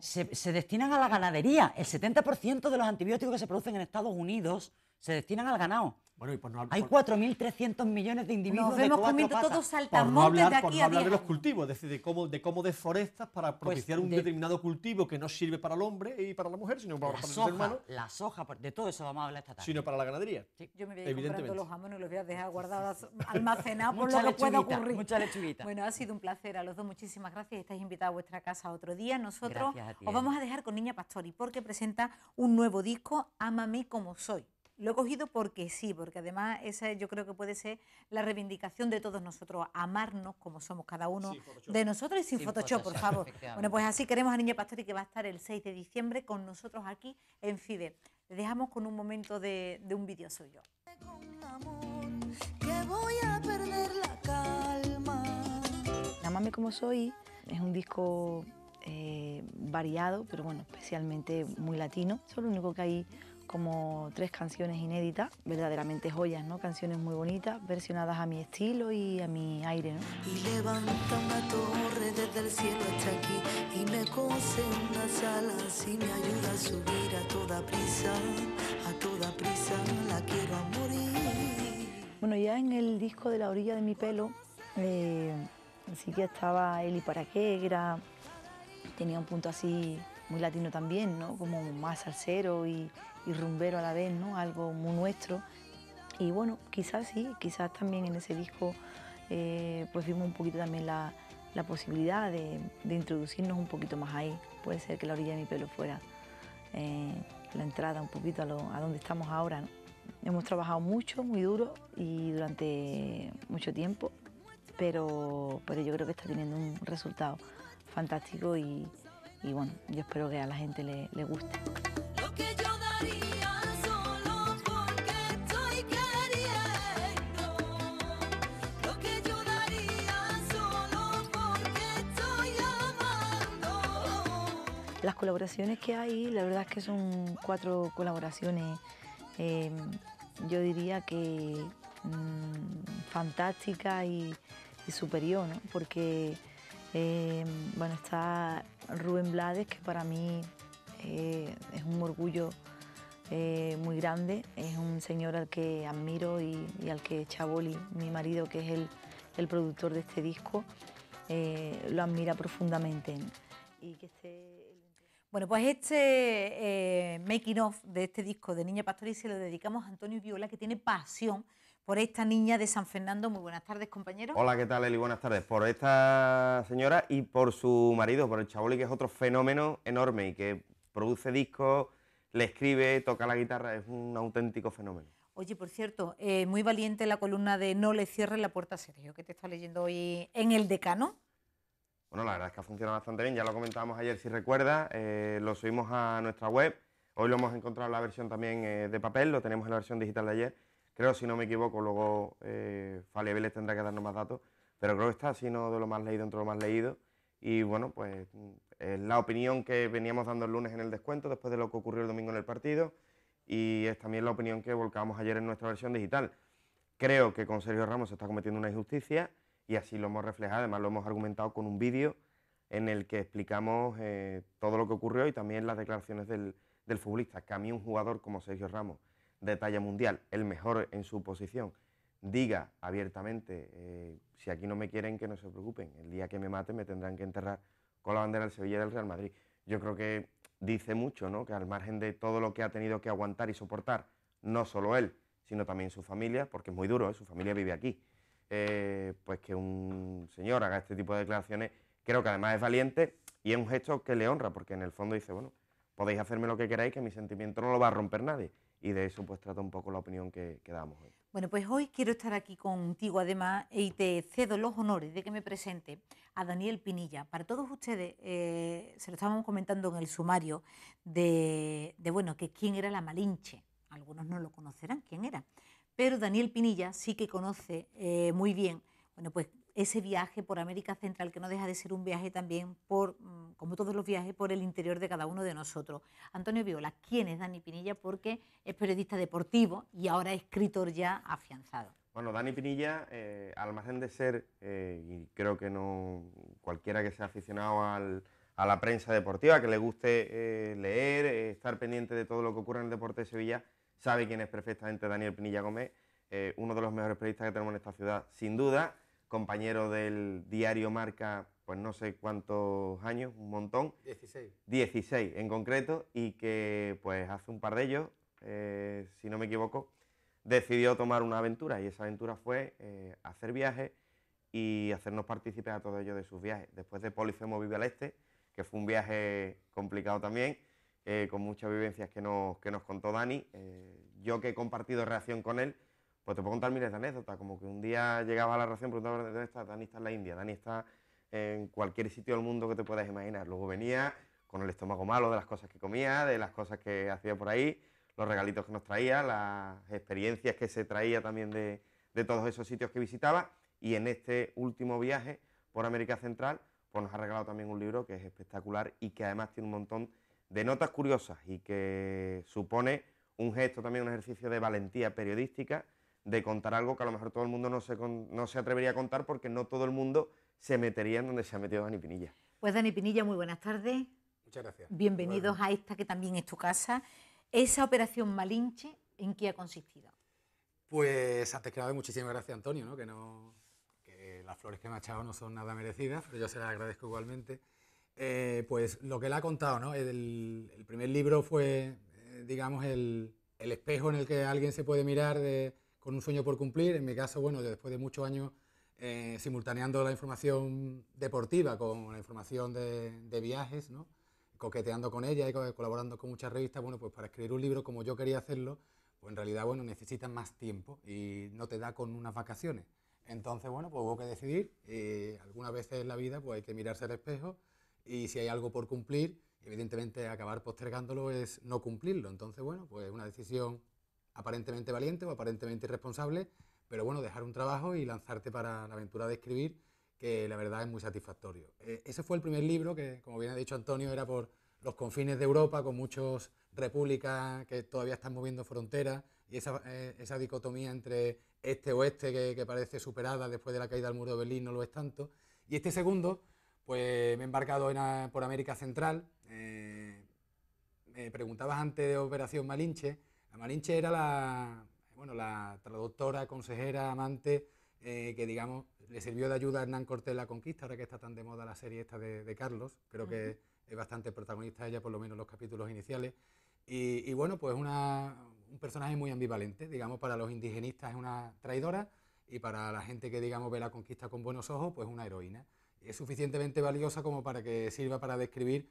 se, se, destinan a la ganadería. El 70% de los antibióticos que se producen en Estados Unidos se destinan al ganado. Bueno, y pues no, Hay 4.300 millones de individuos. Nos vemos comiendo todos saltamontes no de aquí por no hablar de los cultivos, decir, de cómo, de cómo deforestas para pues propiciar un determinado cultivo que no sirve para el hombre y para la mujer, sino para, los para La soja, de todo eso vamos a hablar esta tarde. Sino para la ganadería. Yo me voy a ir comprando los jamones y los voy a dejar guardados, almacenados por lo que pueda ocurrir. Mucha lechuguita. Bueno, ha sido un placer a los dos. Muchísimas gracias. Estáis invitados a vuestra casa otro día. Nosotros os vamos a dejar con Niña Pastori porque presenta un nuevo disco, Ámame como soy. Lo he cogido porque sí, porque además esa yo creo que puede ser la reivindicación de todos nosotros, amarnos como somos cada uno de nosotros y sin, Photoshop, por favor. Bueno, pues así queremos a Niña Pastori que va a estar el 6 de diciembre con nosotros aquí en FIDE. Le dejamos con un momento de, un vídeo suyo. yo Amame como soy es un disco eh, variado, pero bueno, especialmente muy latino. solo lo único que hay como tres canciones inéditas, verdaderamente joyas, ¿no? Canciones muy bonitas, versionadas a mi estilo y a mi aire, Y levanta una torre desde el cielo hasta aquí y me sala me ayuda a subir a toda prisa, a toda prisa la quiero morir. Bueno, ya en el disco de La orilla de mi pelo, eh, así que estaba Eli Paraquegra, tenía un punto así muy latino también, ¿no? Como más salsero y, y rumbero a la vez, ¿no? Algo muy nuestro. Y bueno, quizás sí, quizás también en ese disco eh, pues vimos un poquito también la, posibilidad de, introducirnos un poquito más ahí. Puede ser que la orilla de mi pelo fuera eh, la entrada un poquito a, donde estamos ahora. Hemos trabajado mucho, muy duro y durante mucho tiempo, pero, pero yo creo que está teniendo un resultado fantástico y, bueno, yo espero que a la gente le, guste. Las colaboraciones que hay, la verdad es que son cuatro colaboraciones, em, yo diría que mm, fantásticas y, superiores, superior, porque em, bueno, está Rubén Blades, que para mí eh, es un orgullo eh, muy grande, es un señor al que admiro y, al que Chaboli, mi marido, que es el, productor de este disco, eh, lo admira profundamente. Bueno, pues este eh, making of de este disco de Niña Pastori se lo dedicamos a Antonio Viola, que tiene pasión por esta niña de San Fernando. Muy buenas tardes, compañero. Hola, ¿qué tal, Eli? Buenas tardes. Por esta señora y por su marido, por el Chaboli, que es otro fenómeno enorme y que produce discos, le escribe, toca la guitarra, es un auténtico fenómeno. Oye, por cierto, eh, muy valiente la columna de No le cierres la puerta a Sergio, que te está leyendo hoy en El Decano. Bueno, la verdad es que ha funcionado bastante bien, ya lo comentábamos ayer si recuerdas, eh, lo subimos a nuestra web, hoy lo hemos encontrado en la versión también eh, de papel, lo tenemos en la versión digital de ayer, creo si no me equivoco, luego eh, tendrá que darnos más datos, pero creo que está no de lo más leído entre lo más leído y bueno, pues es la opinión que veníamos dando el lunes en el descuento después de lo que ocurrió el domingo en el partido y es también la opinión que volcamos ayer en nuestra versión digital. Creo que con Sergio Ramos se está cometiendo una injusticia y así lo hemos reflejado, además lo hemos argumentado con un vídeo en el que explicamos eh, todo lo que ocurrió y también las declaraciones del, futbolista, que a mí un jugador como Sergio Ramos, de talla mundial, el mejor en su posición, diga abiertamente, eh, si aquí no me quieren, que no se preocupen, el día que me maten me tendrán que enterrar con la bandera del Sevilla del Real Madrid. Yo creo que dice mucho, ¿no? que al margen de todo lo que ha tenido que aguantar y soportar, no solo él, sino también su familia, porque es muy duro, ¿eh? su familia vive aquí, eh, pues que un señor haga este tipo de declaraciones, creo que además es valiente y es un gesto que le honra, porque en el fondo dice, bueno, podéis hacerme lo que queráis, que mi sentimiento no lo va a romper nadie. Y de eso pues trata un poco la opinión que, damos hoy. Bueno, pues hoy quiero estar aquí contigo además y te cedo los honores de que me presente a Daniel Pinilla. Para todos ustedes, eh, se lo estábamos comentando en el sumario de, de, bueno, que quién era la Malinche. Algunos no lo conocerán, quién era. Pero Daniel Pinilla sí que conoce eh, muy bien, bueno, pues ese viaje por América Central, que no deja de ser un viaje también por, mm, como todos los viajes, por el interior de cada uno de nosotros. Antonio Viola, ¿quién es Dani Pinilla? Porque es periodista deportivo y ahora escritor ya afianzado. Bueno, Dani Pinilla, eh, al margen de ser, eh, y creo que no cualquiera que sea aficionado a la prensa deportiva, que le guste leer, estar pendiente de todo lo que ocurre en el deporte de Sevilla, sabe quién es perfectamente Daniel Pinilla Gómez, eh, uno de los mejores periodistas que tenemos en esta ciudad, sin duda, compañero del diario Marca, pues no sé cuántos años, un montón. 16. 16 en concreto, y que pues hace un par de ellos, eh, si no me equivoco, decidió tomar una aventura, y esa aventura fue eh, hacer viajes y hacernos partícipes a todos ellos de sus viajes. Después de Polifemo Vive al Este, que fue un viaje complicado también, eh, con muchas vivencias que nos, que nos contó Dani. Eh, yo que he compartido reacción con él, pues te puedo contar miles de anécdotas, como que un día llegaba a la reacción preguntaba dónde está, Dani está en la India, Dani está en cualquier sitio del mundo que te puedas imaginar. Luego venía con el estómago malo de las cosas que comía, de las cosas que hacía por ahí, los regalitos que nos traía, las experiencias que se traía también de, de todos esos sitios que visitaba. Y en este último viaje por América Central, pues nos ha regalado también un libro que es espectacular y que además tiene un montón de notas curiosas y que supone un gesto, también un ejercicio de valentía periodística, de contar algo que a lo mejor todo el mundo no se, no se atrevería a contar porque no todo el mundo se metería en donde se ha metido Dani Pinilla. Pues Dani Pinilla, muy buenas tardes. Muchas gracias. Bienvenidos a esta que también es tu casa. Esa operación Malinche, ¿en qué ha consistido? Pues antes que nada, muchísimas gracias Antonio, Que, no, que las flores que me ha echado no son nada merecidas, pero yo se las agradezco igualmente. Eh, pues lo que él ha contado, ¿no? El, primer libro fue, eh, digamos, el, espejo en el que alguien se puede mirar con un sueño por cumplir. En mi caso, bueno, después de muchos años eh, simultaneando la información deportiva con la información de, viajes, coqueteando con ella y colaborando con muchas revistas, bueno, pues para escribir un libro como yo quería hacerlo, pues en realidad, bueno, necesitas más tiempo y no te da con unas vacaciones. Entonces, bueno, pues hubo que decidir y algunas veces en la vida pues hay que mirarse al espejo y si hay algo por cumplir, evidentemente acabar postergándolo es no cumplirlo. Entonces, bueno, pues una decisión aparentemente valiente o aparentemente irresponsable, pero bueno, dejar un trabajo y lanzarte para la aventura de escribir, que la verdad es muy satisfactorio. Eh, ese fue el primer libro que, como bien ha dicho Antonio, era por los confines de Europa, con muchas repúblicas que todavía están moviendo fronteras, y eh, esa, dicotomía entre este-oeste que, que parece superada después de la caída del muro de Berlín no lo es tanto. Y este segundo pues me he embarcado ah, por América Central. Eh, me preguntabas antes de Operación Malinche. La Malinche era la, bueno, la traductora, consejera, amante, eh, que digamos le sirvió de ayuda a Hernán Cortés en la conquista, ahora que está tan de moda la serie esta de, Carlos. Creo que es bastante protagonista ella, por lo menos en los capítulos iniciales. Y, bueno, pues una, un personaje muy ambivalente, digamos, para los indigenistas es una traidora y para la gente que, digamos, ve la conquista con buenos ojos, pues una heroína es suficientemente valiosa como para que sirva para describir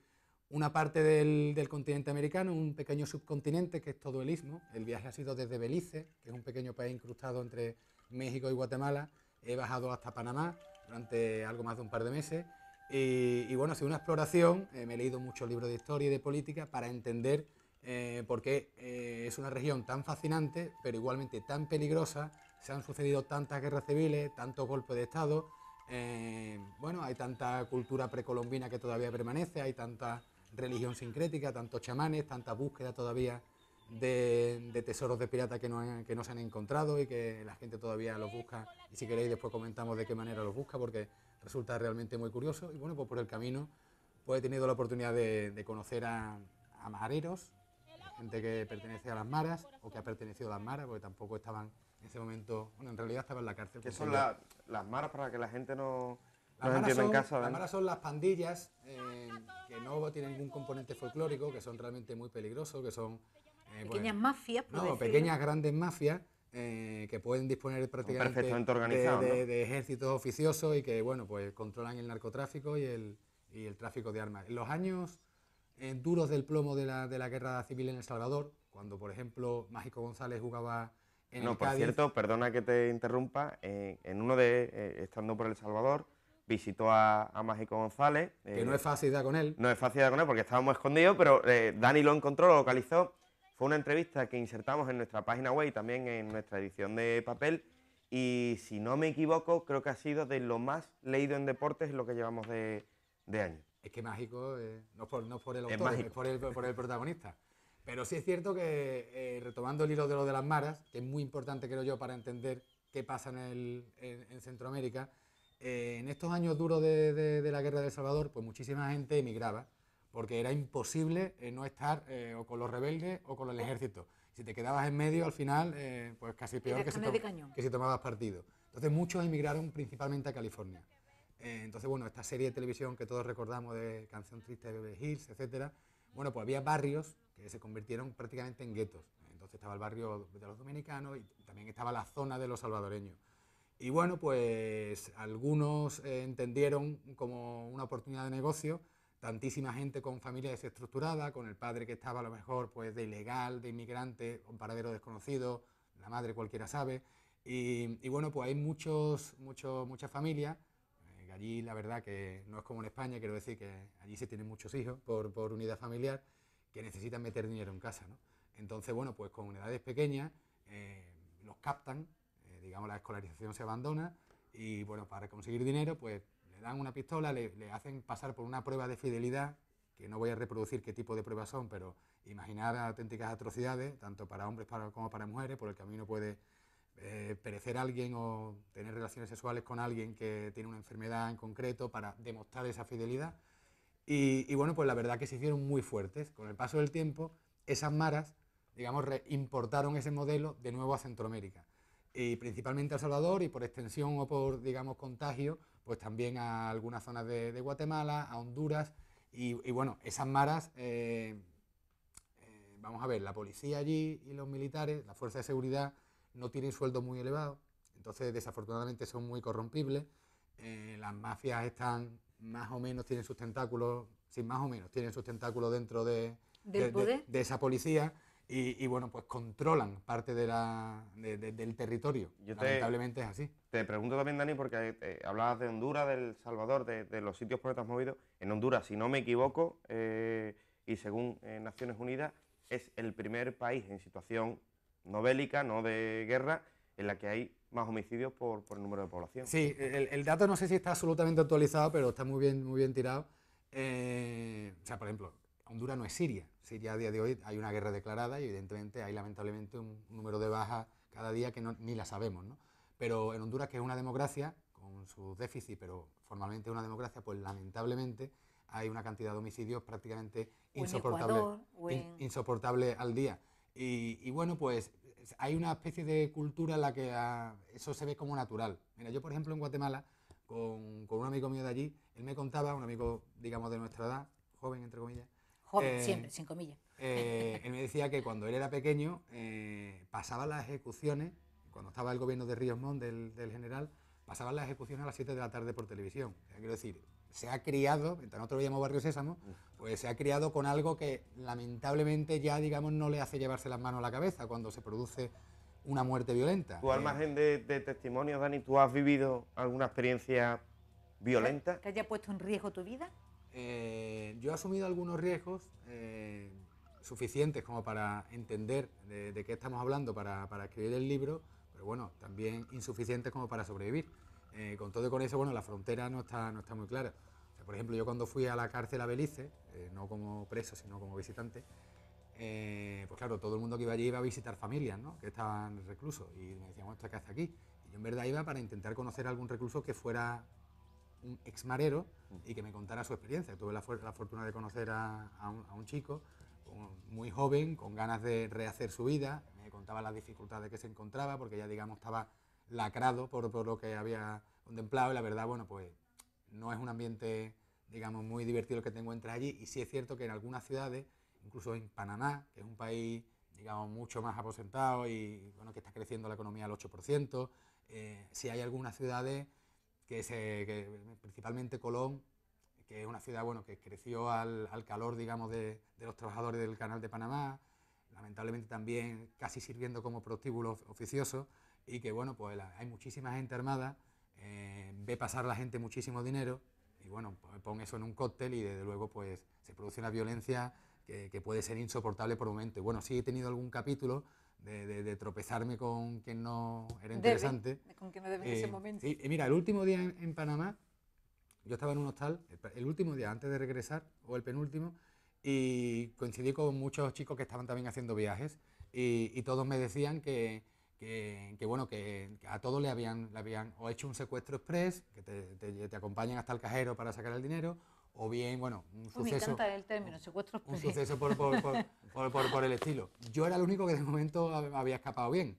una parte del, continente americano, un pequeño subcontinente que es todo el istmo. El viaje ha sido desde Belice, que es un pequeño país incrustado entre México y Guatemala. He bajado hasta Panamá durante algo más de un par de meses. Y, bueno, ha sido una exploración. Eh, me he leído muchos libros de historia y de política para entender eh, por qué eh, es una región tan fascinante, pero igualmente tan peligrosa. Se han sucedido tantas guerras civiles, tantos golpes de Estado eh, bueno, hay tanta cultura precolombina que todavía permanece, hay tanta religión sincrética, tantos chamanes, tanta búsqueda todavía de, tesoros de piratas que no, se han encontrado y que la gente todavía los busca. Y si queréis después comentamos de qué manera los busca porque resulta realmente muy curioso. Y bueno, pues por el camino pues he tenido la oportunidad de, conocer a, a mareros, gente que pertenece a las maras o que ha pertenecido a las maras porque tampoco estaban ese momento, bueno, en realidad estaba en la cárcel. ¿Qué son las maras para que la gente no, no entienda en casa? Las ¿eh? maras son las pandillas eh, que no tienen ningún componente folclórico, que son realmente muy peligrosos, que son... Eh, pequeñas mafias, No, pequeñas, grandes mafias. que pueden disponer prácticamente de, de, ejércitos oficiosos y que bueno pues controlan el narcotráfico y el, y el tráfico de armas. En los años duros del plomo de la, de la, guerra civil en El Salvador, cuando por ejemplo Mágico González jugaba no, por cierto, perdona que te interrumpa, eh, en uno de, eh, estando por El Salvador, visitó a, Mágico González. que no eh, es fácil dar con él. No es fácil dar con él porque estábamos escondidos, pero Dani lo encontró, lo localizó. Fue una entrevista que insertamos en nuestra página web y también en nuestra edición de papel. Y si no me equivoco, creo que ha sido de lo más leído en deportes lo que llevamos de, año. Es que mágico, no, por, el autor, es, por el protagonista. Pero sí es cierto que, eh, retomando el hilo de lo de las maras, que es muy importante, creo yo, para entender qué pasa en, Centroamérica, eh, en estos años duros de, la guerra de El Salvador, pues muchísima gente emigraba, porque era imposible eh, no estar o con los rebeldes o con el ejército. Si te quedabas en medio, al final, pues casi peor que si, que si, tomabas partido. Entonces muchos emigraron principalmente a California. entonces, bueno, esta serie de televisión que todos recordamos de Canción Triste de Beverly Hills, etcétera, bueno, pues había barrios que se convirtieron prácticamente en guetos. Entonces estaba el barrio de los dominicanos y también estaba la zona de los salvadoreños. Y bueno, pues algunos eh, entendieron como una oportunidad de negocio, tantísima gente con familia desestructurada, con el padre que estaba a lo mejor pues de ilegal, de inmigrante, un paradero desconocido, la madre cualquiera sabe. Y, bueno, pues hay muchos, muchos, muchas familias allí la verdad que no es como en España, quiero decir que allí se tienen muchos hijos por, unidad familiar que necesitan meter dinero en casa. Entonces, bueno, pues con edades pequeñas eh, los captan, eh, digamos, la escolarización se abandona y bueno, para conseguir dinero, pues le dan una pistola, le, le hacen pasar por una prueba de fidelidad, que no voy a reproducir qué tipo de pruebas son, pero imaginar auténticas atrocidades, tanto para hombres como para mujeres, por el camino puede eh, perecer a alguien o tener relaciones sexuales con alguien que tiene una enfermedad en concreto para demostrar esa fidelidad. Y, bueno, pues la verdad que se hicieron muy fuertes. Con el paso del tiempo, esas maras, digamos, importaron ese modelo de nuevo a Centroamérica. Y principalmente a Salvador y por extensión o por, digamos, contagio, pues también a algunas zonas de, Guatemala, a Honduras. Y, bueno, esas maras... Eh, eh, vamos a ver, la policía allí y los militares, la fuerza de seguridad, no tienen sueldo muy elevado, entonces desafortunadamente son muy corrompibles. Eh, las mafias están más o menos, tienen sus tentáculos, sí, más o menos, tienen sus tentáculos dentro de, de, esa policía. Y, bueno, pues controlan parte de la, del territorio. Lamentablemente es así. Te pregunto también, Dani, porque eh, hablabas de Honduras, del Salvador, de, los sitios por que has movido, En Honduras, si no me equivoco, eh, y según Naciones Unidas, es el primer país en situación no bélica, no de guerra, en la que hay más homicidios por, el número de población. Sí, el, dato no sé si está absolutamente actualizado, pero está muy bien, muy bien tirado. Eh, o sea, por ejemplo, Honduras no es Siria. Siria a día de hoy hay una guerra declarada y evidentemente hay lamentablemente un número de bajas cada día que ni la sabemos. ¿no? Pero en Honduras, que es una democracia, con su déficit, pero formalmente una democracia, pues lamentablemente hay una cantidad de homicidios prácticamente insoportable, insoportable al día. Y, bueno, pues hay una especie de cultura en la que ah, eso se ve como natural. Mira, yo por ejemplo en Guatemala, con, un amigo mío de allí, él me contaba, un amigo, digamos, de nuestra edad, joven entre comillas. Joven, eh, siempre, sin comillas. Eh, él me decía que cuando él era pequeño eh, pasaba las ejecuciones, cuando estaba el gobierno de Ríos Montt, del, del general, pasaban las ejecuciones a las 7 de la tarde por televisión. Quiero decir, se ha criado, entre nosotros lo llamamos Barrio Sésamo, mm. pues se ha criado con algo que lamentablemente ya, digamos, no le hace llevarse las manos a la cabeza cuando se produce una muerte violenta. Tú, al margen eh, de, testimonios, Dani, ¿tú has vivido alguna experiencia violenta? ¿Que haya puesto en riesgo tu vida? Eh, yo he asumido algunos riesgos eh, suficientes como para entender de, de qué estamos hablando para, para escribir el libro, pero bueno, también insuficientes como para sobrevivir. Eh, con todo y con eso, bueno, la frontera no está, no está muy clara. por ejemplo, yo cuando fui a la cárcel a Belice, eh, no como preso, sino como visitante, eh, pues claro, todo el mundo que iba allí iba a visitar familias, ¿no? Que estaban reclusos. Y me decían, bueno, qué aquí? Y yo en verdad iba para intentar conocer a algún recluso que fuera un ex marero y que me contara su experiencia. Tuve la, fortuna de conocer a, un, chico muy joven, con ganas de rehacer su vida. Me contaba las dificultades que se encontraba, porque ya, digamos, estaba lacrado por, lo que había contemplado y la verdad, bueno, pues no es un ambiente, digamos, muy divertido el que tengo entre allí y sí es cierto que en algunas ciudades, incluso en Panamá, que es un país, digamos, mucho más aposentado y, bueno, que está creciendo la economía al 8%, eh, sí hay algunas ciudades que, principalmente Colón, que es una ciudad, bueno, que creció al, calor, digamos, de, de los trabajadores del canal de Panamá, lamentablemente también casi sirviendo como prostíbulo oficioso, y que bueno, pues hay muchísima gente armada, eh, ve pasar la gente muchísimo dinero y bueno, pues, pon eso en un cóctel y desde luego pues se produce una violencia que, puede ser insoportable por un momento. Y bueno, sí he tenido algún capítulo de, tropezarme con quien no era interesante. con quien no debe en ese eh, momento. Y, mira, el último día en, Panamá, yo estaba en un hostal, el, último día antes de regresar, o el penúltimo, y coincidí con muchos chicos que estaban también haciendo viajes, y todos me decían que, que, bueno, que, a todos le habían, le habían o hecho un secuestro express, que te, te, acompañan hasta el cajero para sacar el dinero, o bien, bueno, un suceso... Me encanta el término, secuestro Un suceso por, por, por, por, el estilo. Yo era el único que de momento había escapado bien.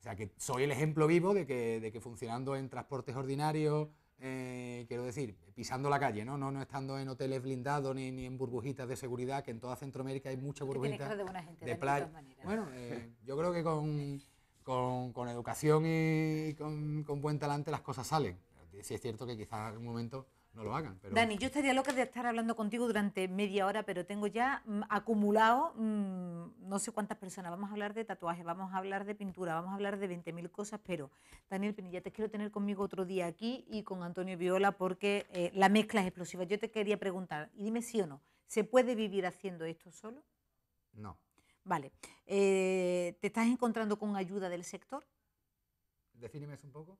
O sea, que soy el ejemplo vivo de que, de que funcionando en transportes ordinarios, eh, quiero decir, pisando la calle, ¿no? No, no estando en hoteles blindados ni, ni, en burbujitas de seguridad, que en toda Centroamérica hay mucha burbujita de, playa. Bueno, eh, yo creo que con con, educación y con, buen talante las cosas salen. si es cierto que quizás en algún momento no lo hagan. Pero... Dani, yo estaría loca de estar hablando contigo durante media hora, pero tengo ya mm, acumulado mm, no sé cuántas personas. Vamos a hablar de tatuajes, vamos a hablar de pintura, vamos a hablar de 20.000 cosas, pero Daniel ya te quiero tener conmigo otro día aquí y con Antonio Viola porque eh, la mezcla es explosiva. Yo te quería preguntar, y dime sí o no, ¿se puede vivir haciendo esto solo? No. Vale. Eh, ¿Te estás encontrando con ayuda del sector? Defíneme eso un poco.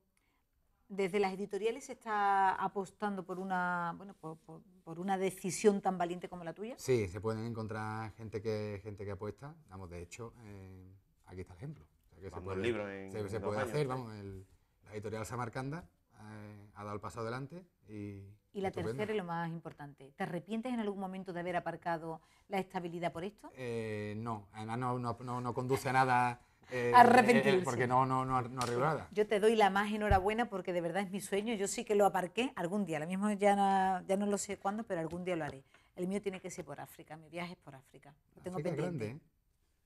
Desde las editoriales se está apostando por una, bueno, por, una decisión tan valiente como la tuya. Sí, se pueden encontrar gente que, gente que apuesta. Vamos, de hecho, eh, aquí está el ejemplo. se puede, se puede hacer, vamos, la editorial Samarcanda eh, ha dado el paso adelante y, y la tercera y lo más importante, ¿te arrepientes en algún momento de haber aparcado la estabilidad por esto? Eh, no, además no, no, conduce a nada. Eh, Arrepentirse. Eh, porque no, no, nada. Yo te doy la más enhorabuena porque de verdad es mi sueño. Yo sí que lo aparqué algún día. Ahora mismo ya no, ya no lo sé cuándo, pero algún día lo haré. El mío tiene que ser por África. Mi viaje es por África. tengo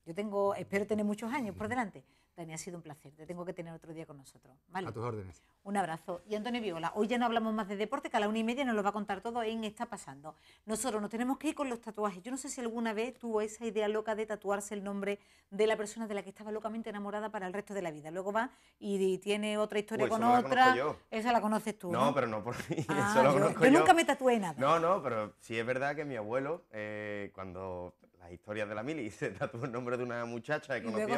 Yo tengo, espero tener muchos años por delante. Dani, ha sido un placer. Te tengo que tener otro día con nosotros. A tus órdenes. Un abrazo. Y Antonio Viola, hoy ya no hablamos más de deporte, que a la una y media nos lo va a contar todo en Está Pasando. Nosotros nos tenemos que ir con los tatuajes. Yo no sé si alguna vez tuvo esa idea loca de tatuarse el nombre de la persona de la que estaba locamente enamorada para el resto de la vida. Luego va y tiene otra historia pues con otra. esa la conoces tú. No, pero no por mí. Ah, yo, nunca me tatué nada. No, no, pero sí es verdad que mi abuelo, eh, cuando las historias de la mili y se tatuó el nombre de una muchacha que y conoció y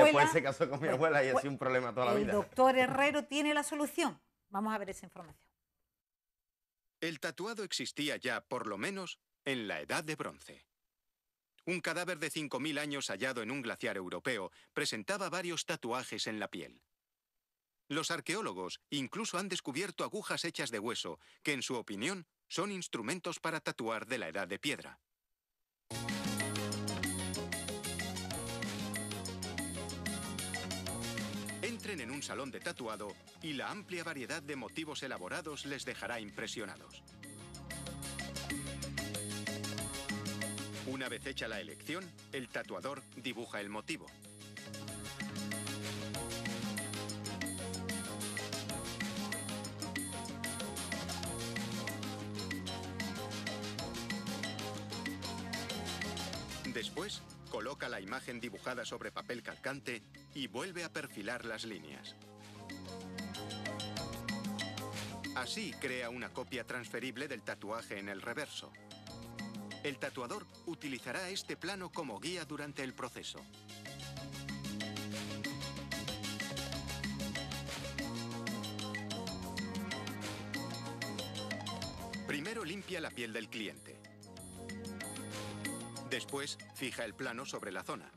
después se casó con mi pues, abuela y así pues, un problema toda la vida. El doctor Herrero tiene la solución. Vamos a ver esa información. El tatuado existía ya, por lo menos, en la Edad de Bronce. Un cadáver de 5.000 años hallado en un glaciar europeo presentaba varios tatuajes en la piel. Los arqueólogos incluso han descubierto agujas hechas de hueso, que en su opinión son instrumentos para tatuar de la edad de piedra. en un salón de tatuado y la amplia variedad de motivos elaborados les dejará impresionados. Una vez hecha la elección, el tatuador dibuja el motivo. Después, la imagen dibujada sobre papel calcante y vuelve a perfilar las líneas. Así crea una copia transferible del tatuaje en el reverso. El tatuador utilizará este plano como guía durante el proceso. Primero limpia la piel del cliente. Después, fija el plano sobre la zona.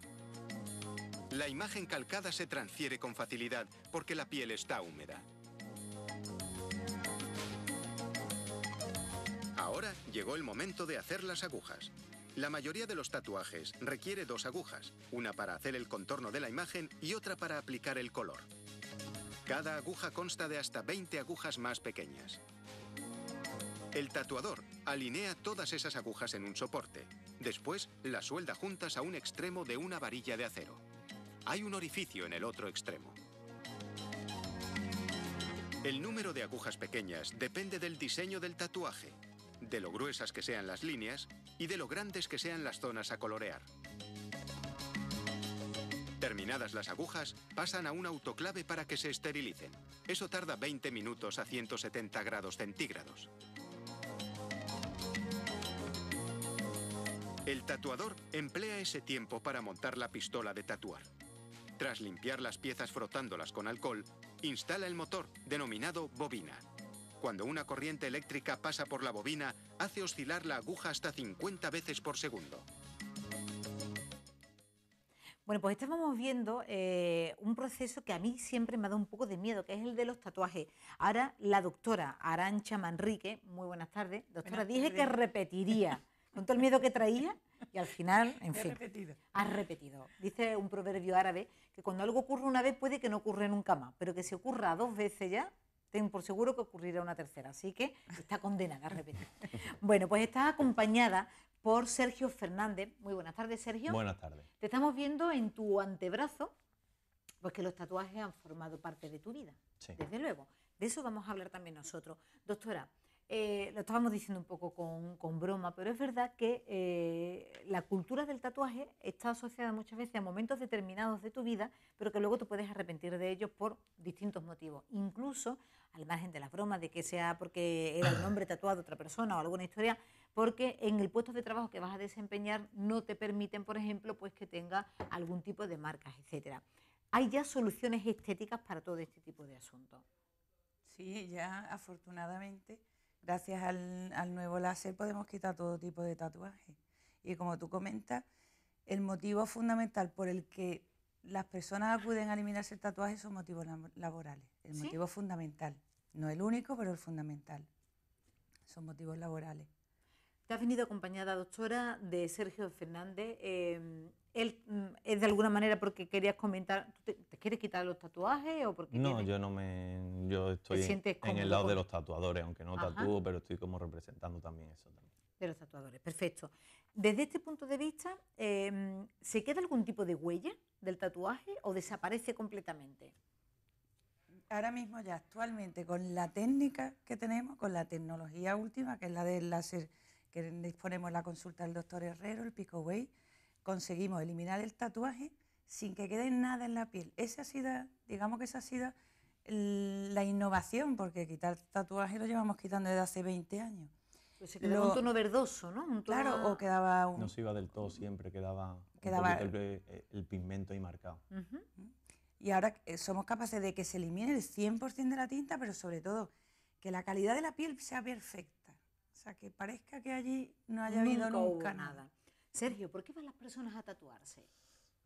La imagen calcada se transfiere con facilidad porque la piel está húmeda. Ahora llegó el momento de hacer las agujas. La mayoría de los tatuajes requiere dos agujas, una para hacer el contorno de la imagen y otra para aplicar el color. Cada aguja consta de hasta 20 agujas más pequeñas. El tatuador alinea todas esas agujas en un soporte, Después, las suelda juntas a un extremo de una varilla de acero. Hay un orificio en el otro extremo. El número de agujas pequeñas depende del diseño del tatuaje, de lo gruesas que sean las líneas y de lo grandes que sean las zonas a colorear. Terminadas las agujas, pasan a un autoclave para que se esterilicen. Eso tarda 20 minutos a 170 grados centígrados. El tatuador emplea ese tiempo para montar la pistola de tatuar. Tras limpiar las piezas frotándolas con alcohol, instala el motor, denominado bobina. Cuando una corriente eléctrica pasa por la bobina, hace oscilar la aguja hasta 50 veces por segundo. Bueno, pues estábamos viendo eh, un proceso que a mí siempre me ha dado un poco de miedo, que es el de los tatuajes. Ahora la doctora Arancha Manrique, muy buenas tardes, doctora, dije que repetiría. con todo el miedo que traía y al final, en fin, repetido. repetido. Dice un proverbio árabe que cuando algo ocurre una vez puede que no ocurra nunca más, pero que si ocurra dos veces ya, ten por seguro que ocurrirá una tercera, así que está condenada a repetir. Bueno, pues está acompañada por Sergio Fernández. Muy buenas tardes, Sergio. Buenas tardes. Te estamos viendo en tu antebrazo, pues que los tatuajes han formado parte de tu vida, sí. desde luego. De eso vamos a hablar también nosotros. Doctora, eh, lo estábamos diciendo un poco con, broma, pero es verdad que eh, la cultura del tatuaje está asociada muchas veces a momentos determinados de tu vida, pero que luego te puedes arrepentir de ellos por distintos motivos. Incluso, al margen de las bromas, de que sea porque era el nombre tatuado de otra persona o alguna historia, porque en el puesto de trabajo que vas a desempeñar no te permiten, por ejemplo, pues que tenga algún tipo de marcas, etcétera. Hay ya soluciones estéticas para todo este tipo de asuntos. Sí, ya afortunadamente Gracias al, nuevo láser podemos quitar todo tipo de tatuajes. Y como tú comentas, el motivo fundamental por el que las personas acuden a eliminarse el tatuaje son motivos laborales. El motivo fundamental. No el único, pero el fundamental. Son motivos laborales. Te has venido acompañada, doctora, de Sergio Fernández. Em, Mm, es eh, de alguna manera porque querías comentar, te, quieres quitar los tatuajes o porque No, yo no me yo estoy en, el lado de los tatuadores, aunque no tatúo, pero estoy como representando también eso también. De los tatuadores, perfecto. Desde este punto de vista, em, ¿se queda algún tipo de huella del tatuaje o desaparece completamente? Ahora mismo ya actualmente con la técnica que tenemos, con la tecnología última, que es la del láser que disponemos en la consulta del doctor Herrero, el Pico Way, conseguimos eliminar el tatuaje sin que quede nada en la piel. Esa ha sido, digamos que esa ha sido la innovación, porque quitar tatuaje lo llevamos quitando desde hace 20 años. Pues un tono verdoso, ¿no? claro, o quedaba un... No se iba del todo siempre, quedaba, quedaba... Eh, el, pigmento ahí marcado. Y ahora eh, somos capaces de que se elimine el 100% de la tinta, pero sobre todo que la calidad de la piel sea perfecta. O sea, que parezca que allí no haya habido nunca nada. Sergio, ¿por qué van las personas a tatuarse?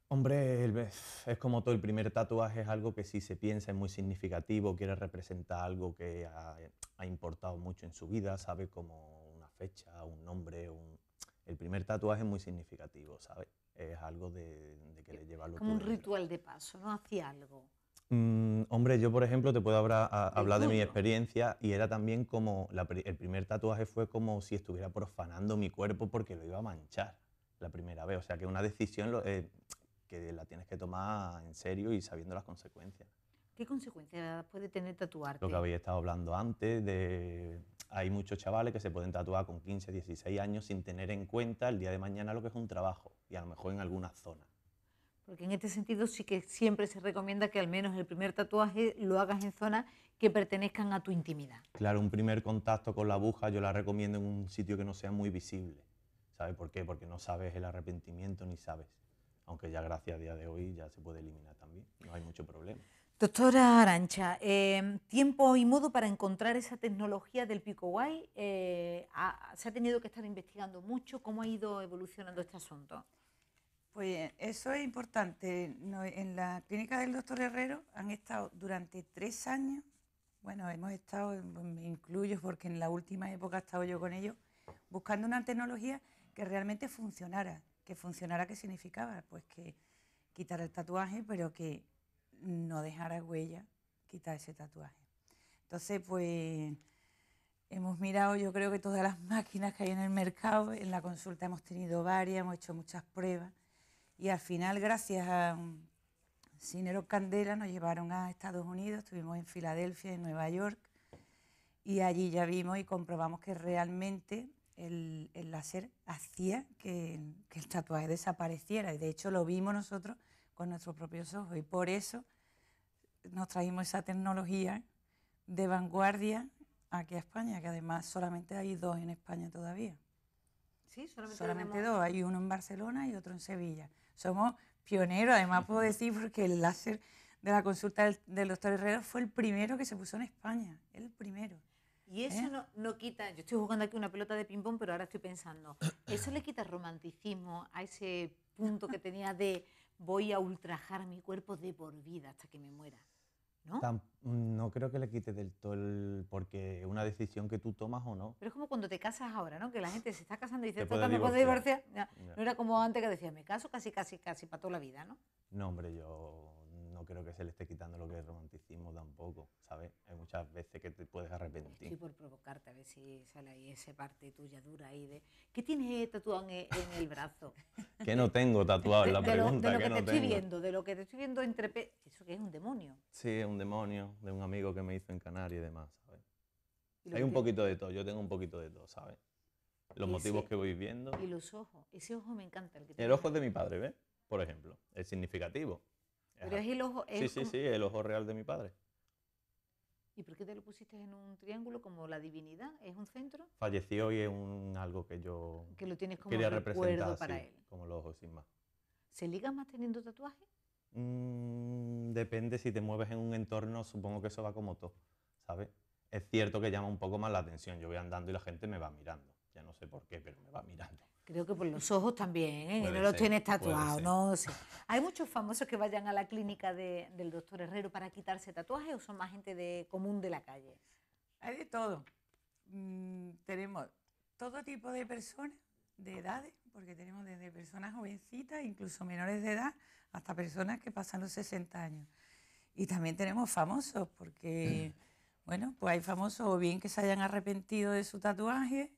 Hombre, es como todo, el primer tatuaje es algo que si se piensa es muy significativo, quiere representar algo que ha, importado mucho en su vida, sabe como una fecha, un nombre, el primer tatuaje es muy significativo, sabe Es algo de, que le lleva lo Como un ritual de paso, ¿no? hacía algo. Mm, hombre, yo por ejemplo te puedo hablar, de mi experiencia y era también como, el primer tatuaje fue como si estuviera profanando mi cuerpo porque lo iba a manchar la primera vez. O sea que una decisión eh, que la tienes que tomar en serio y sabiendo las consecuencias. ¿Qué consecuencias puede tener tatuarte? Lo que había estado hablando antes, de hay muchos chavales que se pueden tatuar con 15, 16 años sin tener en cuenta el día de mañana lo que es un trabajo y a lo mejor en alguna zona. Porque en este sentido sí que siempre se recomienda que al menos el primer tatuaje lo hagas en zonas que pertenezcan a tu intimidad. Claro, un primer contacto con la aguja yo la recomiendo en un sitio que no sea muy visible ¿Sabes por qué? Porque no sabes el arrepentimiento ni sabes. Aunque ya gracias a día de hoy ya se puede eliminar también, no hay mucho problema. Doctora Arancha, em, tiempo y modo para encontrar esa tecnología del pico guay. Eh, ¿Se ha tenido que estar investigando mucho? ¿Cómo ha ido evolucionando este asunto? Pues eso es importante. En la clínica del doctor Herrero han estado durante tres años, bueno, hemos estado, me incluyo porque en la última época he estado yo con ellos, buscando una tecnología que realmente funcionara. ¿Que funcionara qué significaba? Pues que quitar el tatuaje, pero que no dejara huella quitar ese tatuaje. Entonces, pues hemos mirado, yo creo que todas las máquinas que hay en el mercado, en la consulta hemos tenido varias, hemos hecho muchas pruebas y al final, gracias a um, Cinero Candela, nos llevaron a Estados Unidos, estuvimos en Filadelfia, en Nueva York y allí ya vimos y comprobamos que realmente el, láser hacía que, el tatuaje desapareciera y de hecho lo vimos nosotros con nuestros propios ojos y por eso nos trajimos esa tecnología de vanguardia aquí a España, que además solamente hay dos en España todavía. Sí, solamente, solamente dos, hay uno en Barcelona y otro en Sevilla. Somos pioneros, además puedo decir porque el láser de la consulta del, del doctor Herrero fue el primero que se puso en España, el primero. Y eso ¿Eh? no, no, quita, yo estoy jugando aquí una pelota de ping-pong, pero ahora estoy pensando, ¿eso le quita romanticismo a ese punto que tenía de voy a ultrajar mi cuerpo de por vida hasta que me muera? ¿No? no creo que le quite del todo el, porque una decisión que tú tomas o no. Pero es como cuando te casas ahora, ¿no? Que la gente se está casando y dice, ¿Te me puedo divorciar. no, era como antes que decía, me caso casi, casi, casi para toda la vida, ¿no? No, hombre, yo creo que se le esté quitando lo que es romanticismo tampoco, ¿sabes? Hay muchas veces que te puedes arrepentir. Sí, por provocarte, a ver si sale ahí esa parte tuya dura ahí de... ¿Qué tienes tatuado en, el brazo? que no tengo tatuado, es la pregunta. De lo, que, te estoy viendo, de lo que te estoy viendo entre... Eso que es un demonio. Sí, es un demonio de un amigo que me hizo en Canarias y demás, ¿sabes? Hay un poquito de todo, yo tengo un poquito de todo, ¿sabes? Los motivos que voy viendo. Y los ojos, ese ojo me encanta. El, el ojo es de mi padre, ¿ves? Por ejemplo, es significativo. Pero es el ojo. sí, sí, sí, el ojo real de mi padre. ¿Y por qué te lo pusiste en un triángulo como la divinidad? ¿Es un centro? Falleció y es un, algo que yo que lo tienes como quería representar para él. Como los ojos, sin más. ¿Se liga más teniendo tatuaje? Mm, depende si te mueves en un entorno, supongo que eso va como todo, ¿sabes? Es cierto que llama un poco más la atención. Yo voy andando y la gente me va mirando. Ya no sé por qué, pero me va mirando. Creo que por los ojos también, ¿eh? no los tienes tatuados, ¿no? sé. ¿Hay muchos famosos que vayan a la clínica del doctor Herrero para quitarse tatuajes o son más gente común de la calle? Hay de todo. Mm, tenemos todo tipo de personas, de edades, porque tenemos desde personas jovencitas, incluso menores de edad, hasta personas que pasan los 60 años. Y también tenemos famosos, porque, mm. bueno, pues hay famosos o bien que se hayan arrepentido de su tatuaje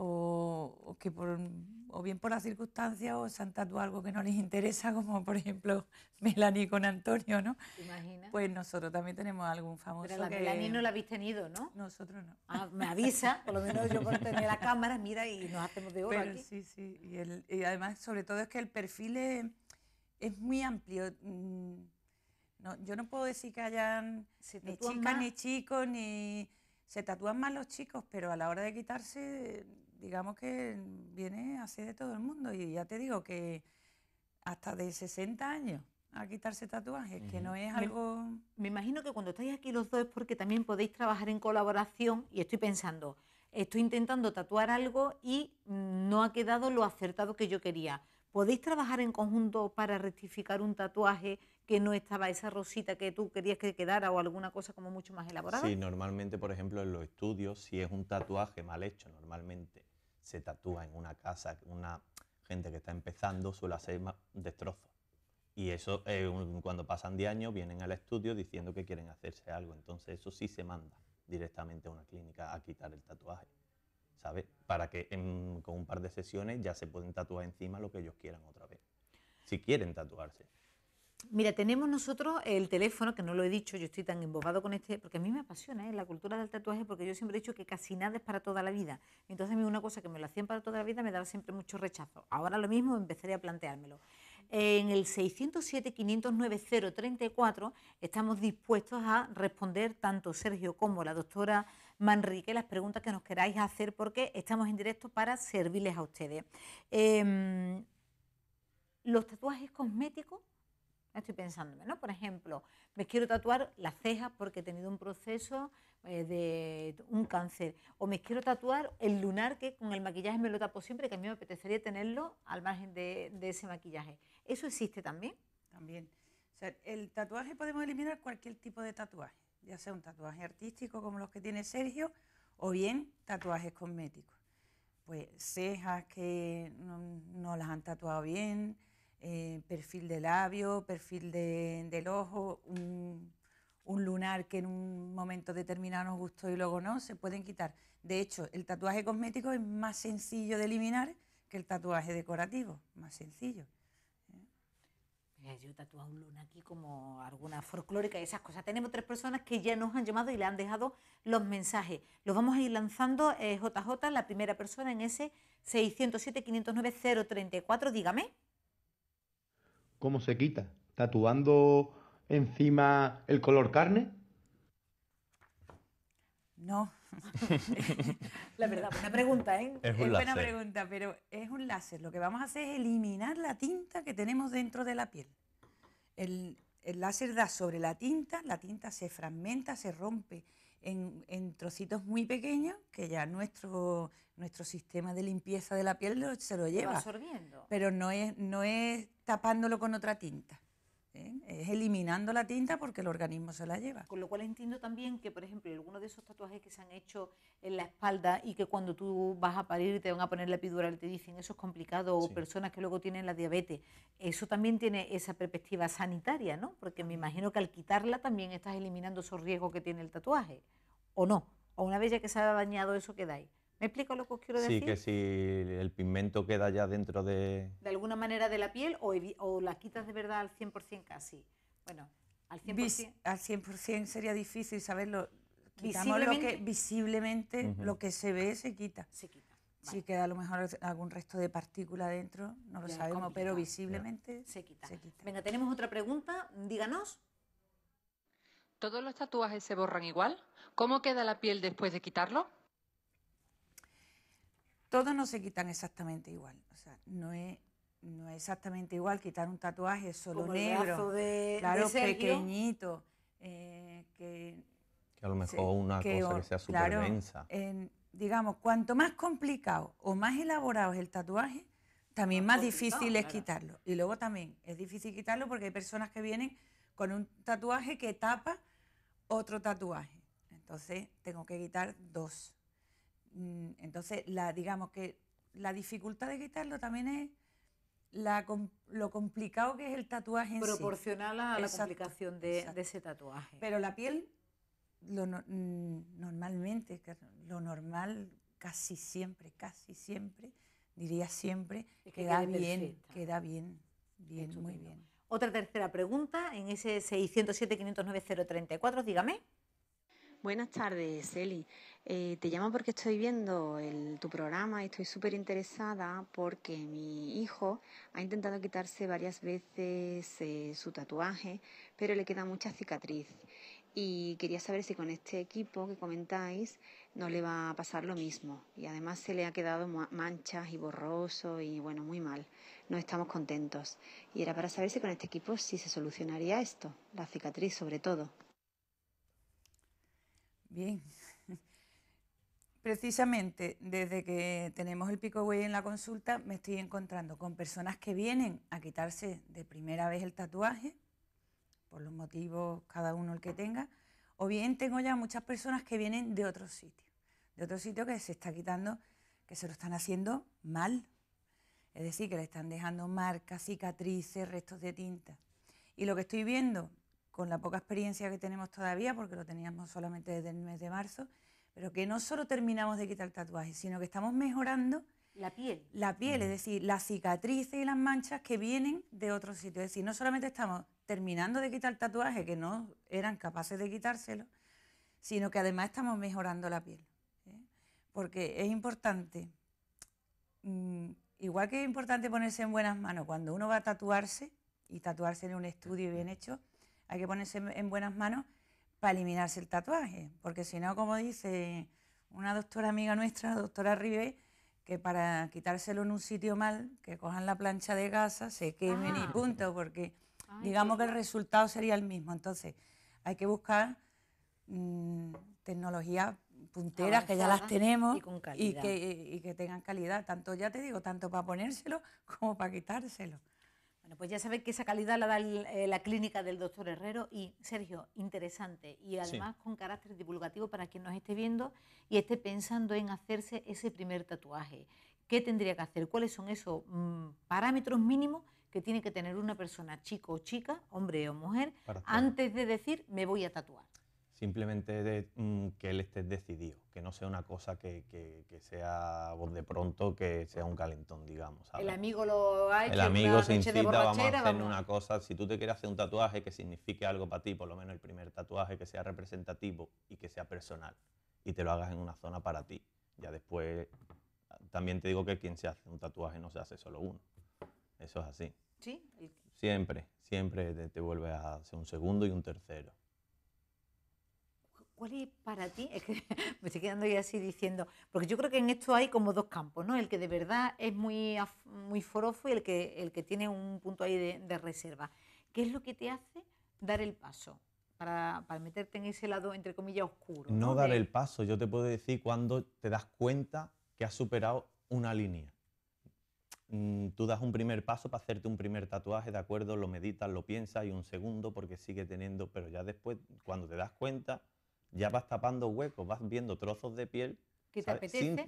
o, que por, bien por las circunstancias o se han tatuado algo que no les interesa, como por ejemplo Melanie con Antonio, ¿no? Pues nosotros también tenemos algún famoso. Pero la Melanie no la habéis tenido, ¿no? Nosotros no. Ah, me avisa, por lo menos yo por tener la cámara, mira, y nos hacemos de oro Sí, sí, y, además sobre todo es que el perfil es, muy amplio. Mm, no, yo no puedo decir que hayan ni chicas, ni chicos, ni... Se tatúan más los chicos, pero a la hora de quitarse digamos que viene así de todo el mundo. Y ya te digo que hasta de 60 años a quitarse tatuajes, que no es algo... Me, me, imagino que cuando estáis aquí los dos es porque también podéis trabajar en colaboración y estoy pensando, estoy intentando tatuar algo y no ha quedado lo acertado que yo quería. ¿Podéis trabajar en conjunto para rectificar un tatuaje que no estaba esa rosita que tú querías que quedara o alguna cosa como mucho más elaborada? Sí, normalmente, por ejemplo, en los estudios, si es un tatuaje mal hecho, normalmente se tatúa en una casa, una gente que está empezando suele hacer destrozos. Y eso, eh, cuando pasan 10 años, vienen al estudio diciendo que quieren hacerse algo. Entonces, eso sí se manda directamente a una clínica a quitar el tatuaje. ¿Sabes? Para que con un par de sesiones ya se pueden tatuar encima lo que ellos quieran otra vez. Si quieren tatuarse. Mira, tenemos nosotros el teléfono, que no lo he dicho, yo estoy tan embobado con este, porque a mí me apasiona ¿eh? la cultura del tatuaje, porque yo siempre he dicho que casi nada es para toda la vida. Entonces a mí una cosa que me lo hacían para toda la vida me daba siempre mucho rechazo. Ahora lo mismo empezaré a planteármelo. En el 607-509-034 estamos dispuestos a responder tanto Sergio como la doctora Manrique las preguntas que nos queráis hacer, porque estamos en directo para servirles a ustedes. Em, los tatuajes cosméticos por ejemplo, me quiero tatuar las cejas porque he tenido un proceso eh, de un cáncer, o me quiero tatuar el lunar que con el maquillaje me lo tapo siempre, que a mí me apetecería tenerlo al margen de, ese maquillaje. ¿Eso existe también? También. O sea, el tatuaje podemos eliminar cualquier tipo de tatuaje, ya sea un tatuaje artístico como los que tiene Sergio, o bien tatuajes cosméticos. Pues cejas que no las han tatuado bien, eh, perfil de labio, perfil del ojo, un, lunar que en un momento determinado nos gustó y luego no, se pueden quitar. De hecho, el tatuaje cosmético es más sencillo de eliminar que el tatuaje decorativo, más sencillo. yo he tatuado un lunar aquí como alguna folclórica y esas cosas. Tenemos tres personas que ya nos han llamado y le han dejado los mensajes. Los vamos a ir lanzando. JJ, eh, la primera persona en ese 607-509-034. Dígame. ¿Cómo se quita? ¿Tatuando encima el color carne? No. la verdad, buena pregunta, ¿eh? Es, buena pregunta, pero es un láser. Lo que vamos a hacer es eliminar la tinta que tenemos dentro de la piel. el láser da sobre la tinta, la tinta se fragmenta, se rompe en, trocitos muy pequeños que ya nuestro, nuestro sistema de limpieza de la piel se lo lleva. absorbiendo. Pero no es, no es tapándolo con otra tinta. ¿eh? Es eliminando la tinta porque el organismo se la lleva. Con lo cual entiendo también que, por ejemplo, algunos de esos tatuajes que se han hecho en la espalda y que cuando tú vas a parir y te van a poner la epidural te dicen eso es complicado, o personas que luego tienen la diabetes, eso también tiene esa perspectiva sanitaria, ¿no? Porque me imagino que al quitarla también estás eliminando esos riesgos que tiene el tatuaje, ¿o no? O una vez ya que se ha dañado eso, ¿qué ¿Me explico lo que os quiero decir? Sí, que si el pigmento queda ya dentro de... De alguna manera de la piel o, la quitas de verdad al 100% casi. Bueno, al 100%... al 100% sería difícil saberlo. Quitamos lo que, visiblemente lo que se ve se quita. Se quita. Si queda a lo mejor algún resto de partícula dentro, no lo sabemos, pero visiblemente se quita. Venga, tenemos otra pregunta, díganos. ¿Todos los tatuajes se borran igual? ¿Cómo queda la piel después de quitarlo? todos no se quitan exactamente igual. O sea, no es, no es exactamente igual quitar un tatuaje solo negro, claro, pequeñito, eh, que, a lo mejor una cosa que sea súper digamos, cuanto más complicado o más elaborado es el tatuaje, también más, difícil es quitarlo. Y luego también es difícil quitarlo porque hay personas que vienen con un tatuaje que tapa otro tatuaje. Entonces tengo que quitar dos. Mm, entonces, la, digamos que la dificultad de quitarlo también es lo complicado que es el tatuaje en Proporcional a la complicación de, ese tatuaje. Pero la piel, mm, normalmente, lo normal casi siempre, casi siempre, diría siempre, queda bien, queda bien, bien, muy bien. Otra tercera pregunta en ese 607-509-034, dígame. Buenas tardes, Eli. Eh, te llamo porque estoy viendo tu programa y estoy súper interesada porque mi hijo ha intentado quitarse varias veces eh, su tatuaje, pero le queda mucha cicatriz. Y quería saber si con este equipo que comentáis no le va a pasar lo mismo. Y además se le ha quedado manchas y borroso y bueno, muy mal. No estamos contentos. Y era para saber si con este equipo sí se solucionaría esto, la cicatriz sobre todo. Bien, Precisamente desde que tenemos el pico güey en la consulta me estoy encontrando con personas que vienen a quitarse de primera vez el tatuaje, por los motivos cada uno el que tenga, o bien tengo ya muchas personas que vienen de otro sitio, de otro sitio que se está quitando, que se lo están haciendo mal, es decir, que le están dejando marcas, cicatrices, restos de tinta. Y lo que estoy viendo, con la poca experiencia que tenemos todavía, porque lo teníamos solamente desde el mes de marzo, pero que no solo terminamos de quitar tatuaje, sino que estamos mejorando la piel. La piel, es mm. decir, las cicatrices y las manchas que vienen de otro sitio. Es decir, no solamente estamos terminando de quitar tatuajes que no eran capaces de quitárselo, sino que además estamos mejorando la piel. ¿eh? Porque es importante, mm, igual que es importante ponerse en buenas manos, cuando uno va a tatuarse, y tatuarse en un estudio bien hecho, hay que ponerse en buenas manos para eliminarse el tatuaje, porque si no, como dice una doctora amiga nuestra, doctora Ribe, que para quitárselo en un sitio mal, que cojan la plancha de gasa, se quemen y ah. punto, porque digamos que el resultado sería el mismo. Entonces, hay que buscar mm, tecnologías punteras, que ya las tenemos, que, y que tengan calidad, tanto, ya te digo, tanto para ponérselo como para quitárselo. Bueno, pues ya sabéis que esa calidad la da eh, la clínica del doctor Herrero y Sergio, interesante y además con carácter divulgativo para quien nos esté viendo y esté pensando en hacerse ese primer tatuaje. ¿Qué tendría que hacer? ¿Cuáles son esos mm, parámetros mínimos que tiene que tener una persona, chico o chica, hombre o mujer, antes de decir me voy a tatuar? simplemente de mm, que él esté decidido, que no sea una cosa que, que, sea de pronto, que sea un calentón, digamos. El amigo lo ha hecho. El amigo se incita, a hacer una cosa. Si tú te quieres hacer un tatuaje que signifique algo para ti, por lo menos el primer tatuaje que sea representativo y que sea personal, y te lo hagas en una zona para ti. Ya después, también te digo que quien se hace un tatuaje no se hace solo uno. Eso es así. Sí. Siempre, siempre te, te vuelves a hacer un segundo y un tercero. ¿Cuál es para ti? Es que me estoy quedando ya así diciendo, porque yo creo que en esto hay como dos campos, ¿no? El que de verdad es muy, muy forofo y el que, el que tiene un punto ahí de, reserva. ¿Qué es lo que te hace dar el paso? Para, para meterte en ese lado, entre comillas, oscuro. No, dar el paso, yo te puedo decir cuando te das cuenta que has superado una línea. Mm, tú das un primer paso para hacerte un primer tatuaje, de acuerdo, lo meditas, lo piensas y un segundo porque sigue teniendo, pero ya después, cuando te das cuenta, ya vas tapando huecos, vas viendo trozos de piel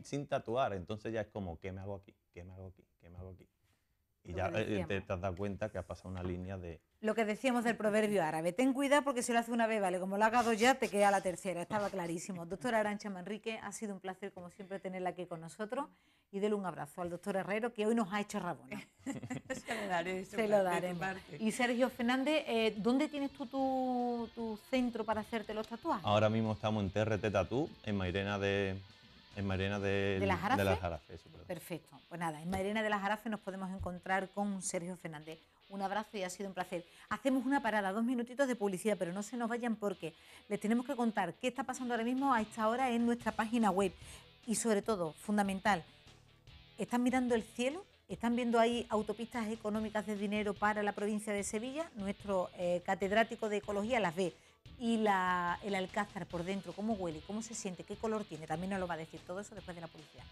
sin, tatuar. Entonces ya es como, ¿qué me hago aquí? ¿Qué me hago aquí? ¿Qué me hago aquí? Y ya eh, eh, te, has dado cuenta que ha pasado una línea de, lo que decíamos del proverbio árabe. Ten cuidado porque si lo hace una vez, vale, como lo haga dos ya, te queda la tercera. Estaba clarísimo. Doctora Arancha Manrique, ha sido un placer, como siempre, tenerla aquí con nosotros y dele un abrazo al doctor Herrero que hoy nos ha hecho Rabona. se lo daré. Se lo daremos. Y Sergio Fernández, eh, ¿dónde tienes tú tu, centro para hacerte los tatuajes? Ahora mismo estamos en TRT Tatú, en Mairena de... En Mairena de, las Jarafe. Perfecto. Pues nada, en Mairena de las Jarafe nos podemos encontrar con Sergio Fernández. Un abrazo y ha sido un placer. Hacemos una parada, dos minutitos de publicidad, pero no se nos vayan porque les tenemos que contar qué está pasando ahora mismo a esta hora en nuestra página web. Y sobre todo, fundamental, ¿Están mirando el cielo? ¿Están viendo ahí autopistas económicas de dinero para la provincia de Sevilla? Nuestro eh, catedrático de ecología las ve. Y la, el alcázar por dentro, ¿cómo huele? ¿Cómo se siente? ¿Qué color tiene? También nos lo va a decir todo eso después de la policía.